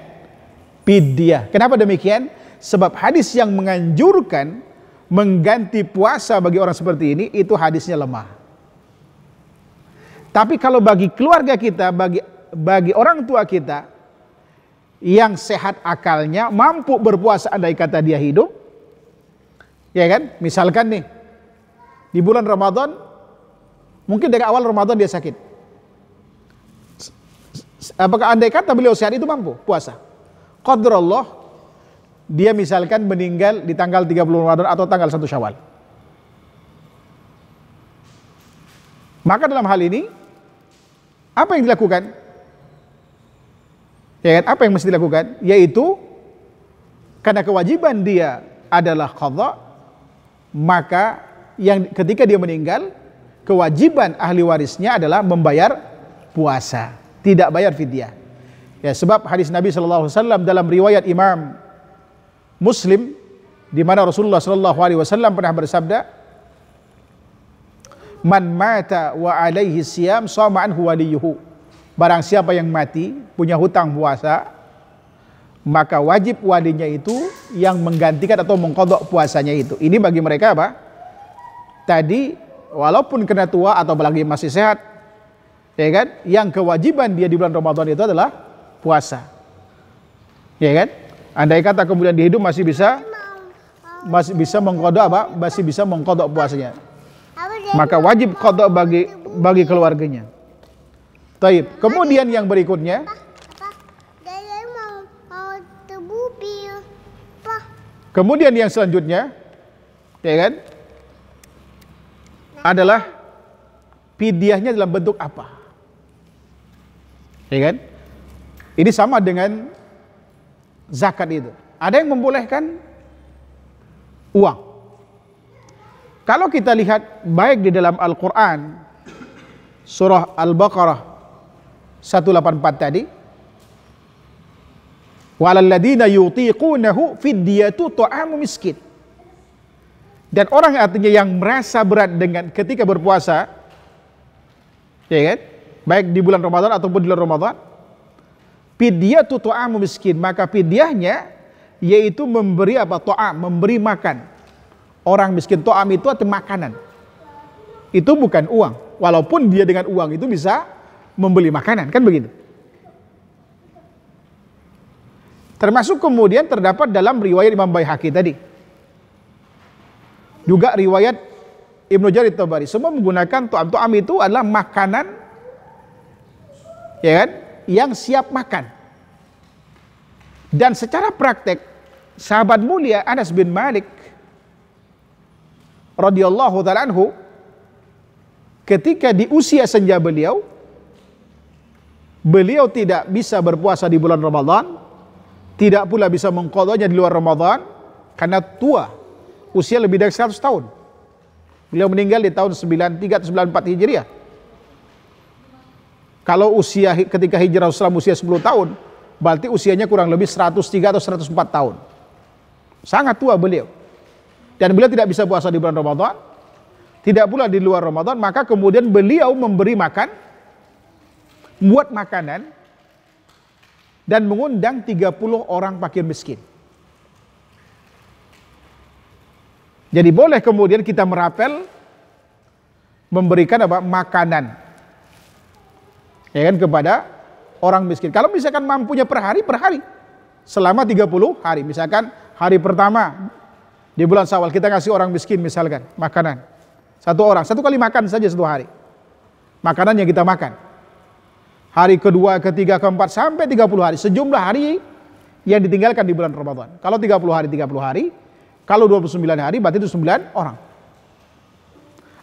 pidia. Kenapa demikian? Sebab hadis yang menganjurkan mengganti puasa bagi orang seperti ini, itu hadisnya lemah. Tapi kalau bagi keluarga kita, bagi bagi orang tua kita yang sehat akalnya, mampu berpuasa andai kata dia hidup, ya kan? Misalkan nih di bulan Ramadan mungkin dari awal Ramadan dia sakit. Apakah andai kata beliau sehat itu mampu puasa? Qadrullah dia misalkan meninggal di tanggal 30 Ramadan atau tanggal 1 Syawal. Maka dalam hal ini apa yang dilakukan? Ya kan? Apa yang mesti dilakukan? Yaitu karena kewajiban dia adalah qadha, maka yang ketika dia meninggal kewajiban ahli warisnya adalah membayar puasa, tidak bayar fidyah. Ya, sebab hadis Nabi SAW dalam riwayat Imam Muslim di mana Rasulullah SAW pernah bersabda, man mata wa alaihi siyam sama anhu waliyuhu barang siapa yang mati punya hutang puasa maka wajib walinya itu yang menggantikan atau mengkodok puasanya itu ini bagi mereka apa tadi walaupun kena tua atau lagi masih sehat ya kan yang kewajiban dia di bulan Ramadan itu adalah puasa ya kan andai kata kemudian dihidup masih bisa masih bisa mengkodok apa masih bisa mengkodok puasanya maka wajib kodok bagi bagi keluarganya. Taib. Kemudian yang berikutnya. Kemudian yang selanjutnya, ya kan? Adalah pidiahnya dalam bentuk apa? Ya kan? Ini sama dengan zakat itu. Ada yang membolehkan uang. Kalau kita lihat baik di dalam Al-Quran, surah Al-Baqarah 184 tadi, waladina yutiqunahu fidyatu ta'amu miskin. Dan orang artinya yang merasa berat dengan ketika berpuasa, ya kan? Baik di bulan Ramadan ataupun di luar Ramadan, tu to'amu miskin, maka fidyahnya yaitu memberi apa? to'am, memberi makan orang miskin to'am itu atau makanan. Itu bukan uang. Walaupun dia dengan uang itu bisa membeli makanan, kan begitu. Termasuk kemudian terdapat dalam riwayat Imam Baihaqi tadi. Juga riwayat Ibnu Jarir Tabari. Semua menggunakan to'am. To'am itu adalah makanan ya kan, yang siap makan. Dan secara praktek, sahabat mulia Anas bin Malik radhiyallahu taala anhu ketika di usia senja beliau beliau tidak bisa berpuasa di bulan Ramadan tidak pula bisa mengqadanya di luar Ramadan karena tua usia lebih dari 100 tahun beliau meninggal di tahun 93 atau 94 Hijriah kalau usia ketika hijrah Islam usia 10 tahun berarti usianya kurang lebih 103 atau 104 tahun sangat tua beliau dan beliau tidak bisa puasa di bulan Ramadan, tidak pula di luar Ramadan, maka kemudian beliau memberi makan, buat makanan, dan mengundang 30 orang fakir miskin. Jadi boleh kemudian kita merapel memberikan apa makanan ya kan kepada orang miskin. Kalau misalkan mampunya per hari per hari selama 30 hari. Misalkan hari pertama di bulan Syawal kita kasih orang miskin misalkan makanan. Satu orang, satu kali makan saja satu hari. Makanan yang kita makan. Hari kedua, ketiga, keempat sampai 30 hari. Sejumlah hari yang ditinggalkan di bulan Ramadan. Kalau 30 hari, 30 hari. Kalau 29 hari berarti itu 9 orang.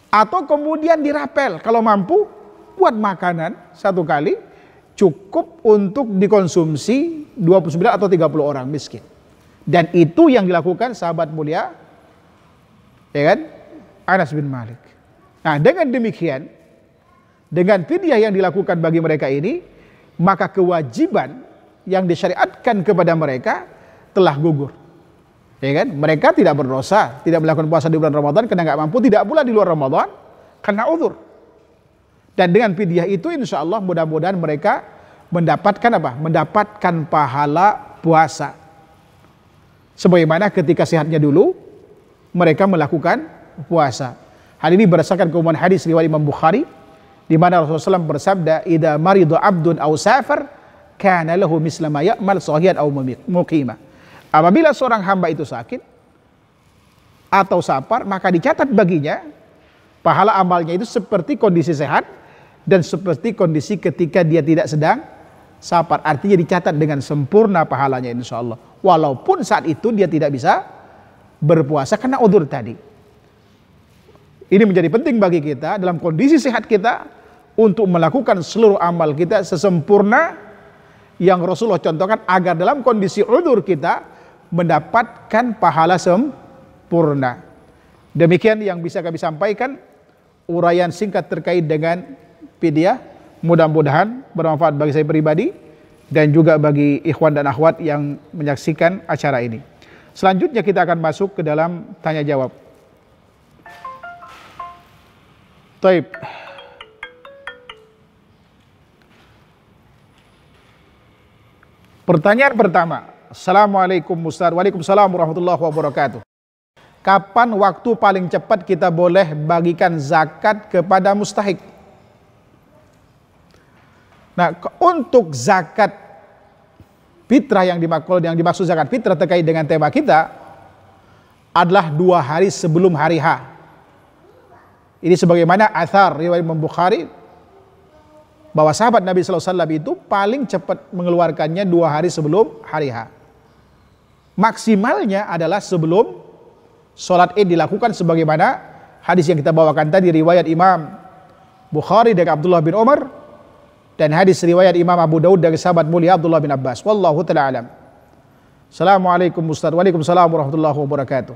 Atau kemudian dirapel. Kalau mampu buat makanan satu kali cukup untuk dikonsumsi 29 atau 30 orang miskin. Dan itu yang dilakukan sahabat mulia, ya kan? Anas bin Malik. Nah, dengan demikian, dengan fidyah yang dilakukan bagi mereka ini, maka kewajiban yang disyariatkan kepada mereka telah gugur. Ya kan? Mereka tidak berdosa, tidak melakukan puasa di bulan Ramadan karena nggak mampu, tidak pula di luar Ramadan karena uzur. Dan dengan fidyah itu insya Allah mudah-mudahan mereka mendapatkan apa? Mendapatkan pahala puasa. Sebagaimana ketika sehatnya dulu, mereka melakukan puasa. Hal ini berdasarkan keumuman hadis riwayat Imam Bukhari, di mana Rasulullah SAW bersabda, "Ida maridu abdun aw safar, kana lahu misla ma ya'mal sahihan aw muqima." Apabila seorang hamba itu sakit atau safar, maka dicatat baginya pahala amalnya itu seperti kondisi sehat dan seperti kondisi ketika dia tidak sedang Sahabat Artinya dicatat dengan sempurna pahalanya insya Allah. Walaupun saat itu dia tidak bisa berpuasa karena udur tadi. Ini menjadi penting bagi kita dalam kondisi sehat kita untuk melakukan seluruh amal kita sesempurna yang Rasulullah contohkan agar dalam kondisi udur kita mendapatkan pahala sempurna. Demikian yang bisa kami sampaikan uraian singkat terkait dengan pidyah. Mudah-mudahan bermanfaat bagi saya pribadi dan juga bagi ikhwan dan akhwat yang menyaksikan acara ini. Selanjutnya kita akan masuk ke dalam tanya jawab. Taib. Pertanyaan pertama. Assalamualaikum Ustaz. Waalaikumsalam warahmatullahi wabarakatuh. Kapan waktu paling cepat kita boleh bagikan zakat kepada mustahik? Nah, untuk zakat fitrah yang dimaksud yang dimaksud zakat fitrah terkait dengan tema kita adalah dua hari sebelum hari H. Ini sebagaimana athar riwayat Imam Bukhari bahwa sahabat Nabi SAW itu paling cepat mengeluarkannya dua hari sebelum hari H. Maksimalnya adalah sebelum sholat id dilakukan sebagaimana hadis yang kita bawakan tadi riwayat Imam Bukhari dari Abdullah bin Umar dan hadis riwayat Imam Abu Daud dari sahabat mulia Abdullah bin Abbas. Wallahu taala alam. Assalamualaikum Ustaz. Waalaikumsalam warahmatullahi wabarakatuh.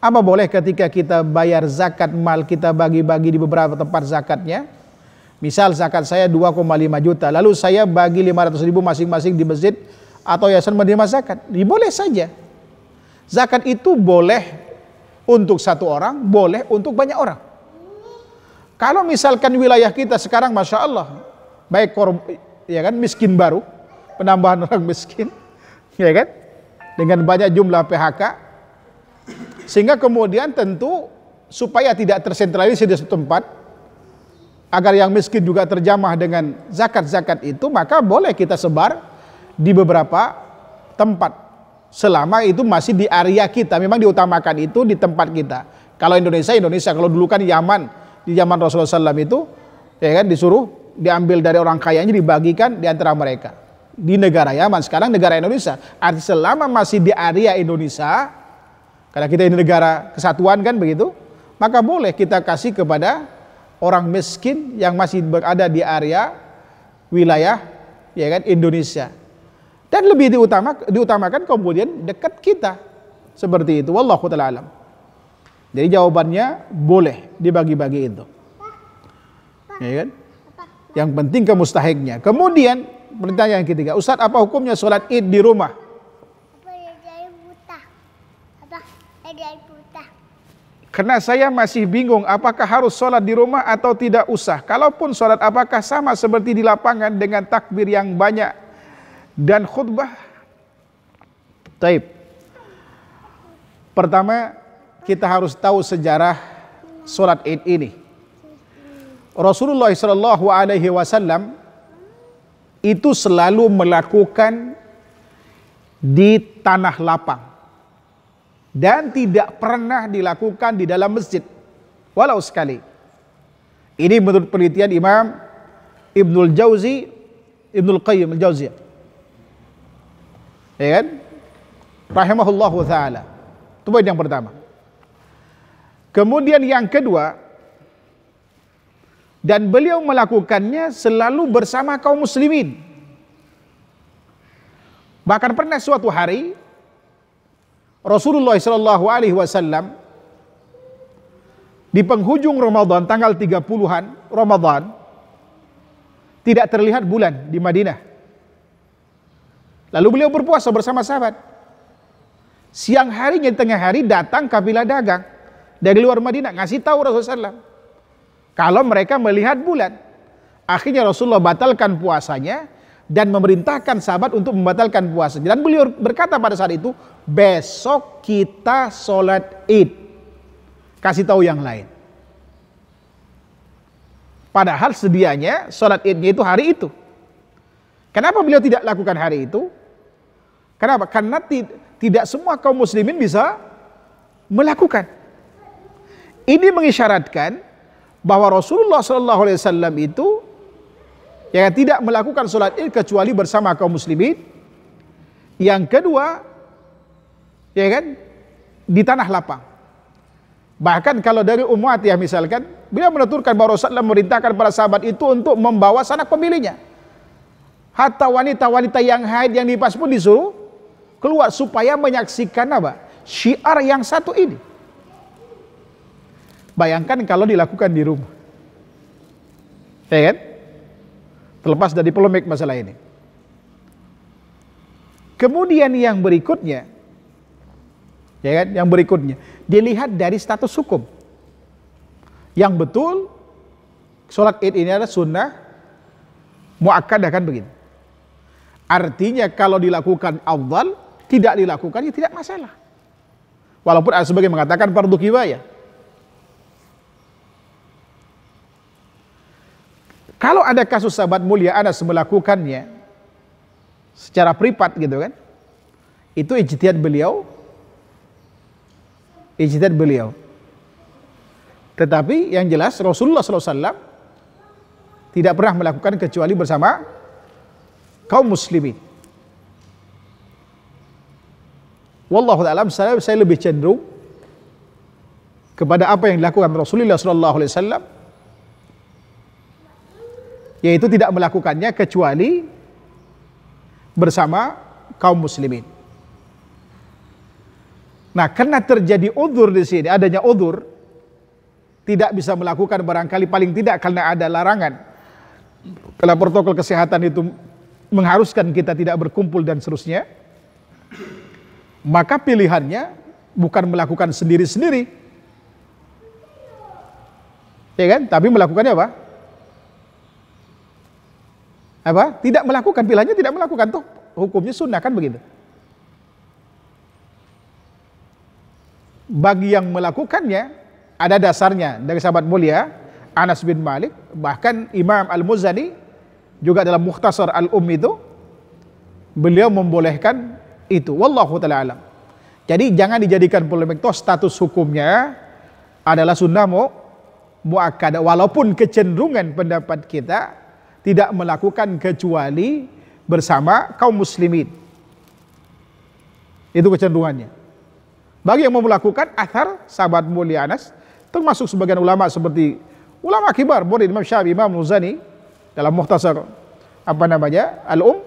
Apa boleh ketika kita bayar zakat mal kita bagi-bagi di beberapa tempat zakatnya? Misal zakat saya 2,5 juta, lalu saya bagi 500 ribu masing-masing di masjid atau yayasan menerima zakat. Boleh saja. Zakat itu boleh untuk satu orang, boleh untuk banyak orang. Kalau misalkan wilayah kita sekarang Masya Allah, baik korup, ya kan miskin baru, penambahan orang miskin, ya kan? Dengan banyak jumlah PHK sehingga kemudian tentu supaya tidak tersentralisir di satu tempat agar yang miskin juga terjamah dengan zakat-zakat itu maka boleh kita sebar di beberapa tempat selama itu masih di area kita memang diutamakan itu di tempat kita kalau Indonesia Indonesia kalau dulu kan Yaman di zaman Rasulullah SAW itu ya kan disuruh diambil dari orang kaya kayanya dibagikan di antara mereka di negara Yaman sekarang negara Indonesia arti selama masih di area Indonesia karena kita ini negara kesatuan kan begitu maka boleh kita kasih kepada orang miskin yang masih berada di area wilayah ya kan Indonesia dan lebih diutama, diutamakan kemudian dekat kita seperti itu wallahu taala alam jadi jawabannya boleh dibagi-bagi itu ya kan yang penting ke mustahiknya. Kemudian pertanyaan yang ketiga, Ustadz apa hukumnya sholat id di rumah? Karena saya masih bingung apakah harus sholat di rumah atau tidak usah. Kalaupun sholat apakah sama seperti di lapangan dengan takbir yang banyak dan khutbah? Taib. Pertama, kita harus tahu sejarah sholat id ini. Rasulullah Shallallahu Alaihi Wasallam itu selalu melakukan di tanah lapang dan tidak pernah dilakukan di dalam masjid walau sekali. Ini menurut penelitian Imam Ibnul Jauzi, Ibnul Qayyim al jauzi Ya kan? Rahimahullahu taala. Itu yang pertama. Kemudian yang kedua, dan beliau melakukannya selalu bersama kaum muslimin. Bahkan pernah suatu hari Rasulullah Shallallahu Alaihi Wasallam di penghujung Ramadan tanggal 30-an Ramadan tidak terlihat bulan di Madinah. Lalu beliau berpuasa bersama sahabat. Siang harinya tengah hari datang kafilah dagang dari luar Madinah ngasih tahu Rasulullah kalau mereka melihat bulan. Akhirnya Rasulullah batalkan puasanya dan memerintahkan sahabat untuk membatalkan puasa Dan beliau berkata pada saat itu, besok kita sholat id. Kasih tahu yang lain. Padahal sedianya sholat idnya itu hari itu. Kenapa beliau tidak lakukan hari itu? Kenapa? Karena tidak semua kaum muslimin bisa melakukan. Ini mengisyaratkan bahwa Rasulullah Shallallahu Alaihi Wasallam itu yang tidak melakukan sholat id kecuali bersama kaum muslimin. Yang kedua, ya kan, di tanah lapang. Bahkan kalau dari umat ya misalkan, beliau menuturkan bahwa Rasulullah merintahkan para sahabat itu untuk membawa sanak pemilihnya. Hatta wanita-wanita yang haid yang dipas pun disuruh keluar supaya menyaksikan apa? Syiar yang satu ini. Bayangkan kalau dilakukan di rumah. Ya kan? Terlepas dari polemik masalah ini. Kemudian yang berikutnya, ya kan? Yang berikutnya, dilihat dari status hukum. Yang betul, sholat id ini adalah sunnah muakkad kan begini. Artinya kalau dilakukan awal, tidak dilakukan ya tidak masalah. Walaupun ada sebagian mengatakan fardu kifayah. Kalau ada kasus sahabat mulia Anas melakukannya secara privat gitu kan. Itu ijtihad beliau. Ijtihad beliau. Tetapi yang jelas Rasulullah SAW tidak pernah melakukan kecuali bersama kaum muslimin. Wallahu alam saya, lebih cenderung kepada apa yang dilakukan Rasulullah SAW yaitu tidak melakukannya kecuali bersama kaum muslimin. Nah, karena terjadi udzur di sini, adanya udzur tidak bisa melakukan barangkali paling tidak karena ada larangan. Kalau protokol kesehatan itu mengharuskan kita tidak berkumpul dan seterusnya, maka pilihannya bukan melakukan sendiri-sendiri. Ya kan? Tapi melakukannya apa? apa tidak melakukan pilihannya tidak melakukan tuh hukumnya sunnah kan begitu bagi yang melakukannya ada dasarnya dari sahabat mulia Anas bin Malik bahkan Imam Al-Muzani juga dalam Mukhtasar Al-Um itu beliau membolehkan itu wallahu taala alam. Jadi jangan dijadikan polemik toh status hukumnya adalah sunnah mu muakkadah walaupun kecenderungan pendapat kita tidak melakukan kecuali bersama kaum muslimin. Itu kecenderungannya. Bagi yang mau melakukan athar sahabat mulia Anas, termasuk sebagian ulama seperti ulama kibar, murid Imam Syafi'i, Imam Muzani dalam Muhtasar apa namanya? Al-Um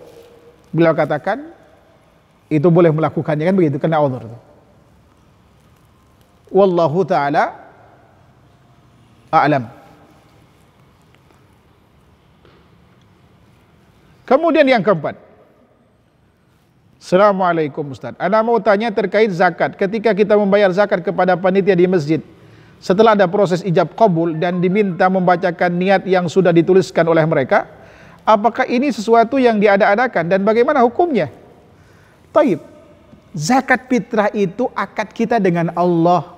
beliau katakan itu boleh melakukannya kan begitu kena allah Wallahu taala a'lam. Kemudian yang keempat. Assalamualaikum Ustaz. Anda mau tanya terkait zakat. Ketika kita membayar zakat kepada panitia di masjid, setelah ada proses ijab kabul dan diminta membacakan niat yang sudah dituliskan oleh mereka, apakah ini sesuatu yang diada-adakan dan bagaimana hukumnya? Taib. Zakat fitrah itu akad kita dengan Allah.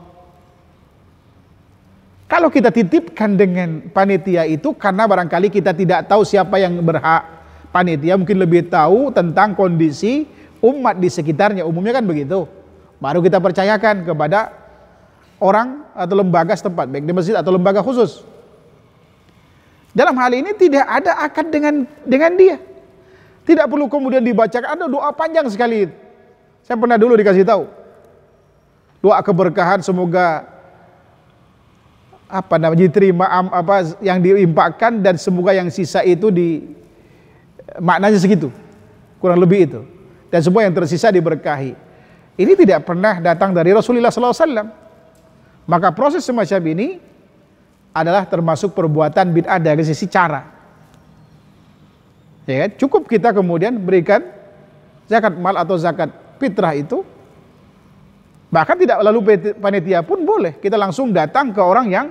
Kalau kita titipkan dengan panitia itu karena barangkali kita tidak tahu siapa yang berhak panitia mungkin lebih tahu tentang kondisi umat di sekitarnya. Umumnya kan begitu. Baru kita percayakan kepada orang atau lembaga setempat, baik di masjid atau lembaga khusus. Dalam hal ini tidak ada akad dengan dengan dia. Tidak perlu kemudian dibacakan ada doa panjang sekali. Saya pernah dulu dikasih tahu. Doa keberkahan semoga apa namanya diterima apa yang diimpakan dan semoga yang sisa itu di Maknanya segitu. Kurang lebih itu. Dan semua yang tersisa diberkahi. Ini tidak pernah datang dari Rasulullah SAW. Maka proses semacam ini adalah termasuk perbuatan bid'ah dari sisi cara. Ya, kan? cukup kita kemudian berikan zakat mal atau zakat fitrah itu bahkan tidak lalu panitia pun boleh kita langsung datang ke orang yang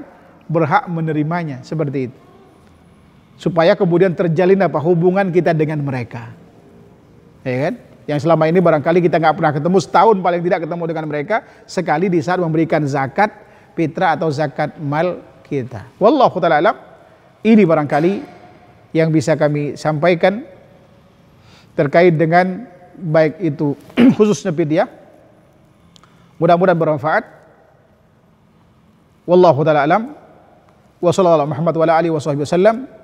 berhak menerimanya seperti itu supaya kemudian terjalin apa hubungan kita dengan mereka. Ya kan? Yang selama ini barangkali kita nggak pernah ketemu setahun paling tidak ketemu dengan mereka sekali di saat memberikan zakat fitrah atau zakat mal kita. Wallahu taala alam. Ini barangkali yang bisa kami sampaikan terkait dengan baik itu khususnya pidya. Mudah-mudahan bermanfaat. Wallahu taala alam. wassalamualaikum warahmatullahi wabarakatuh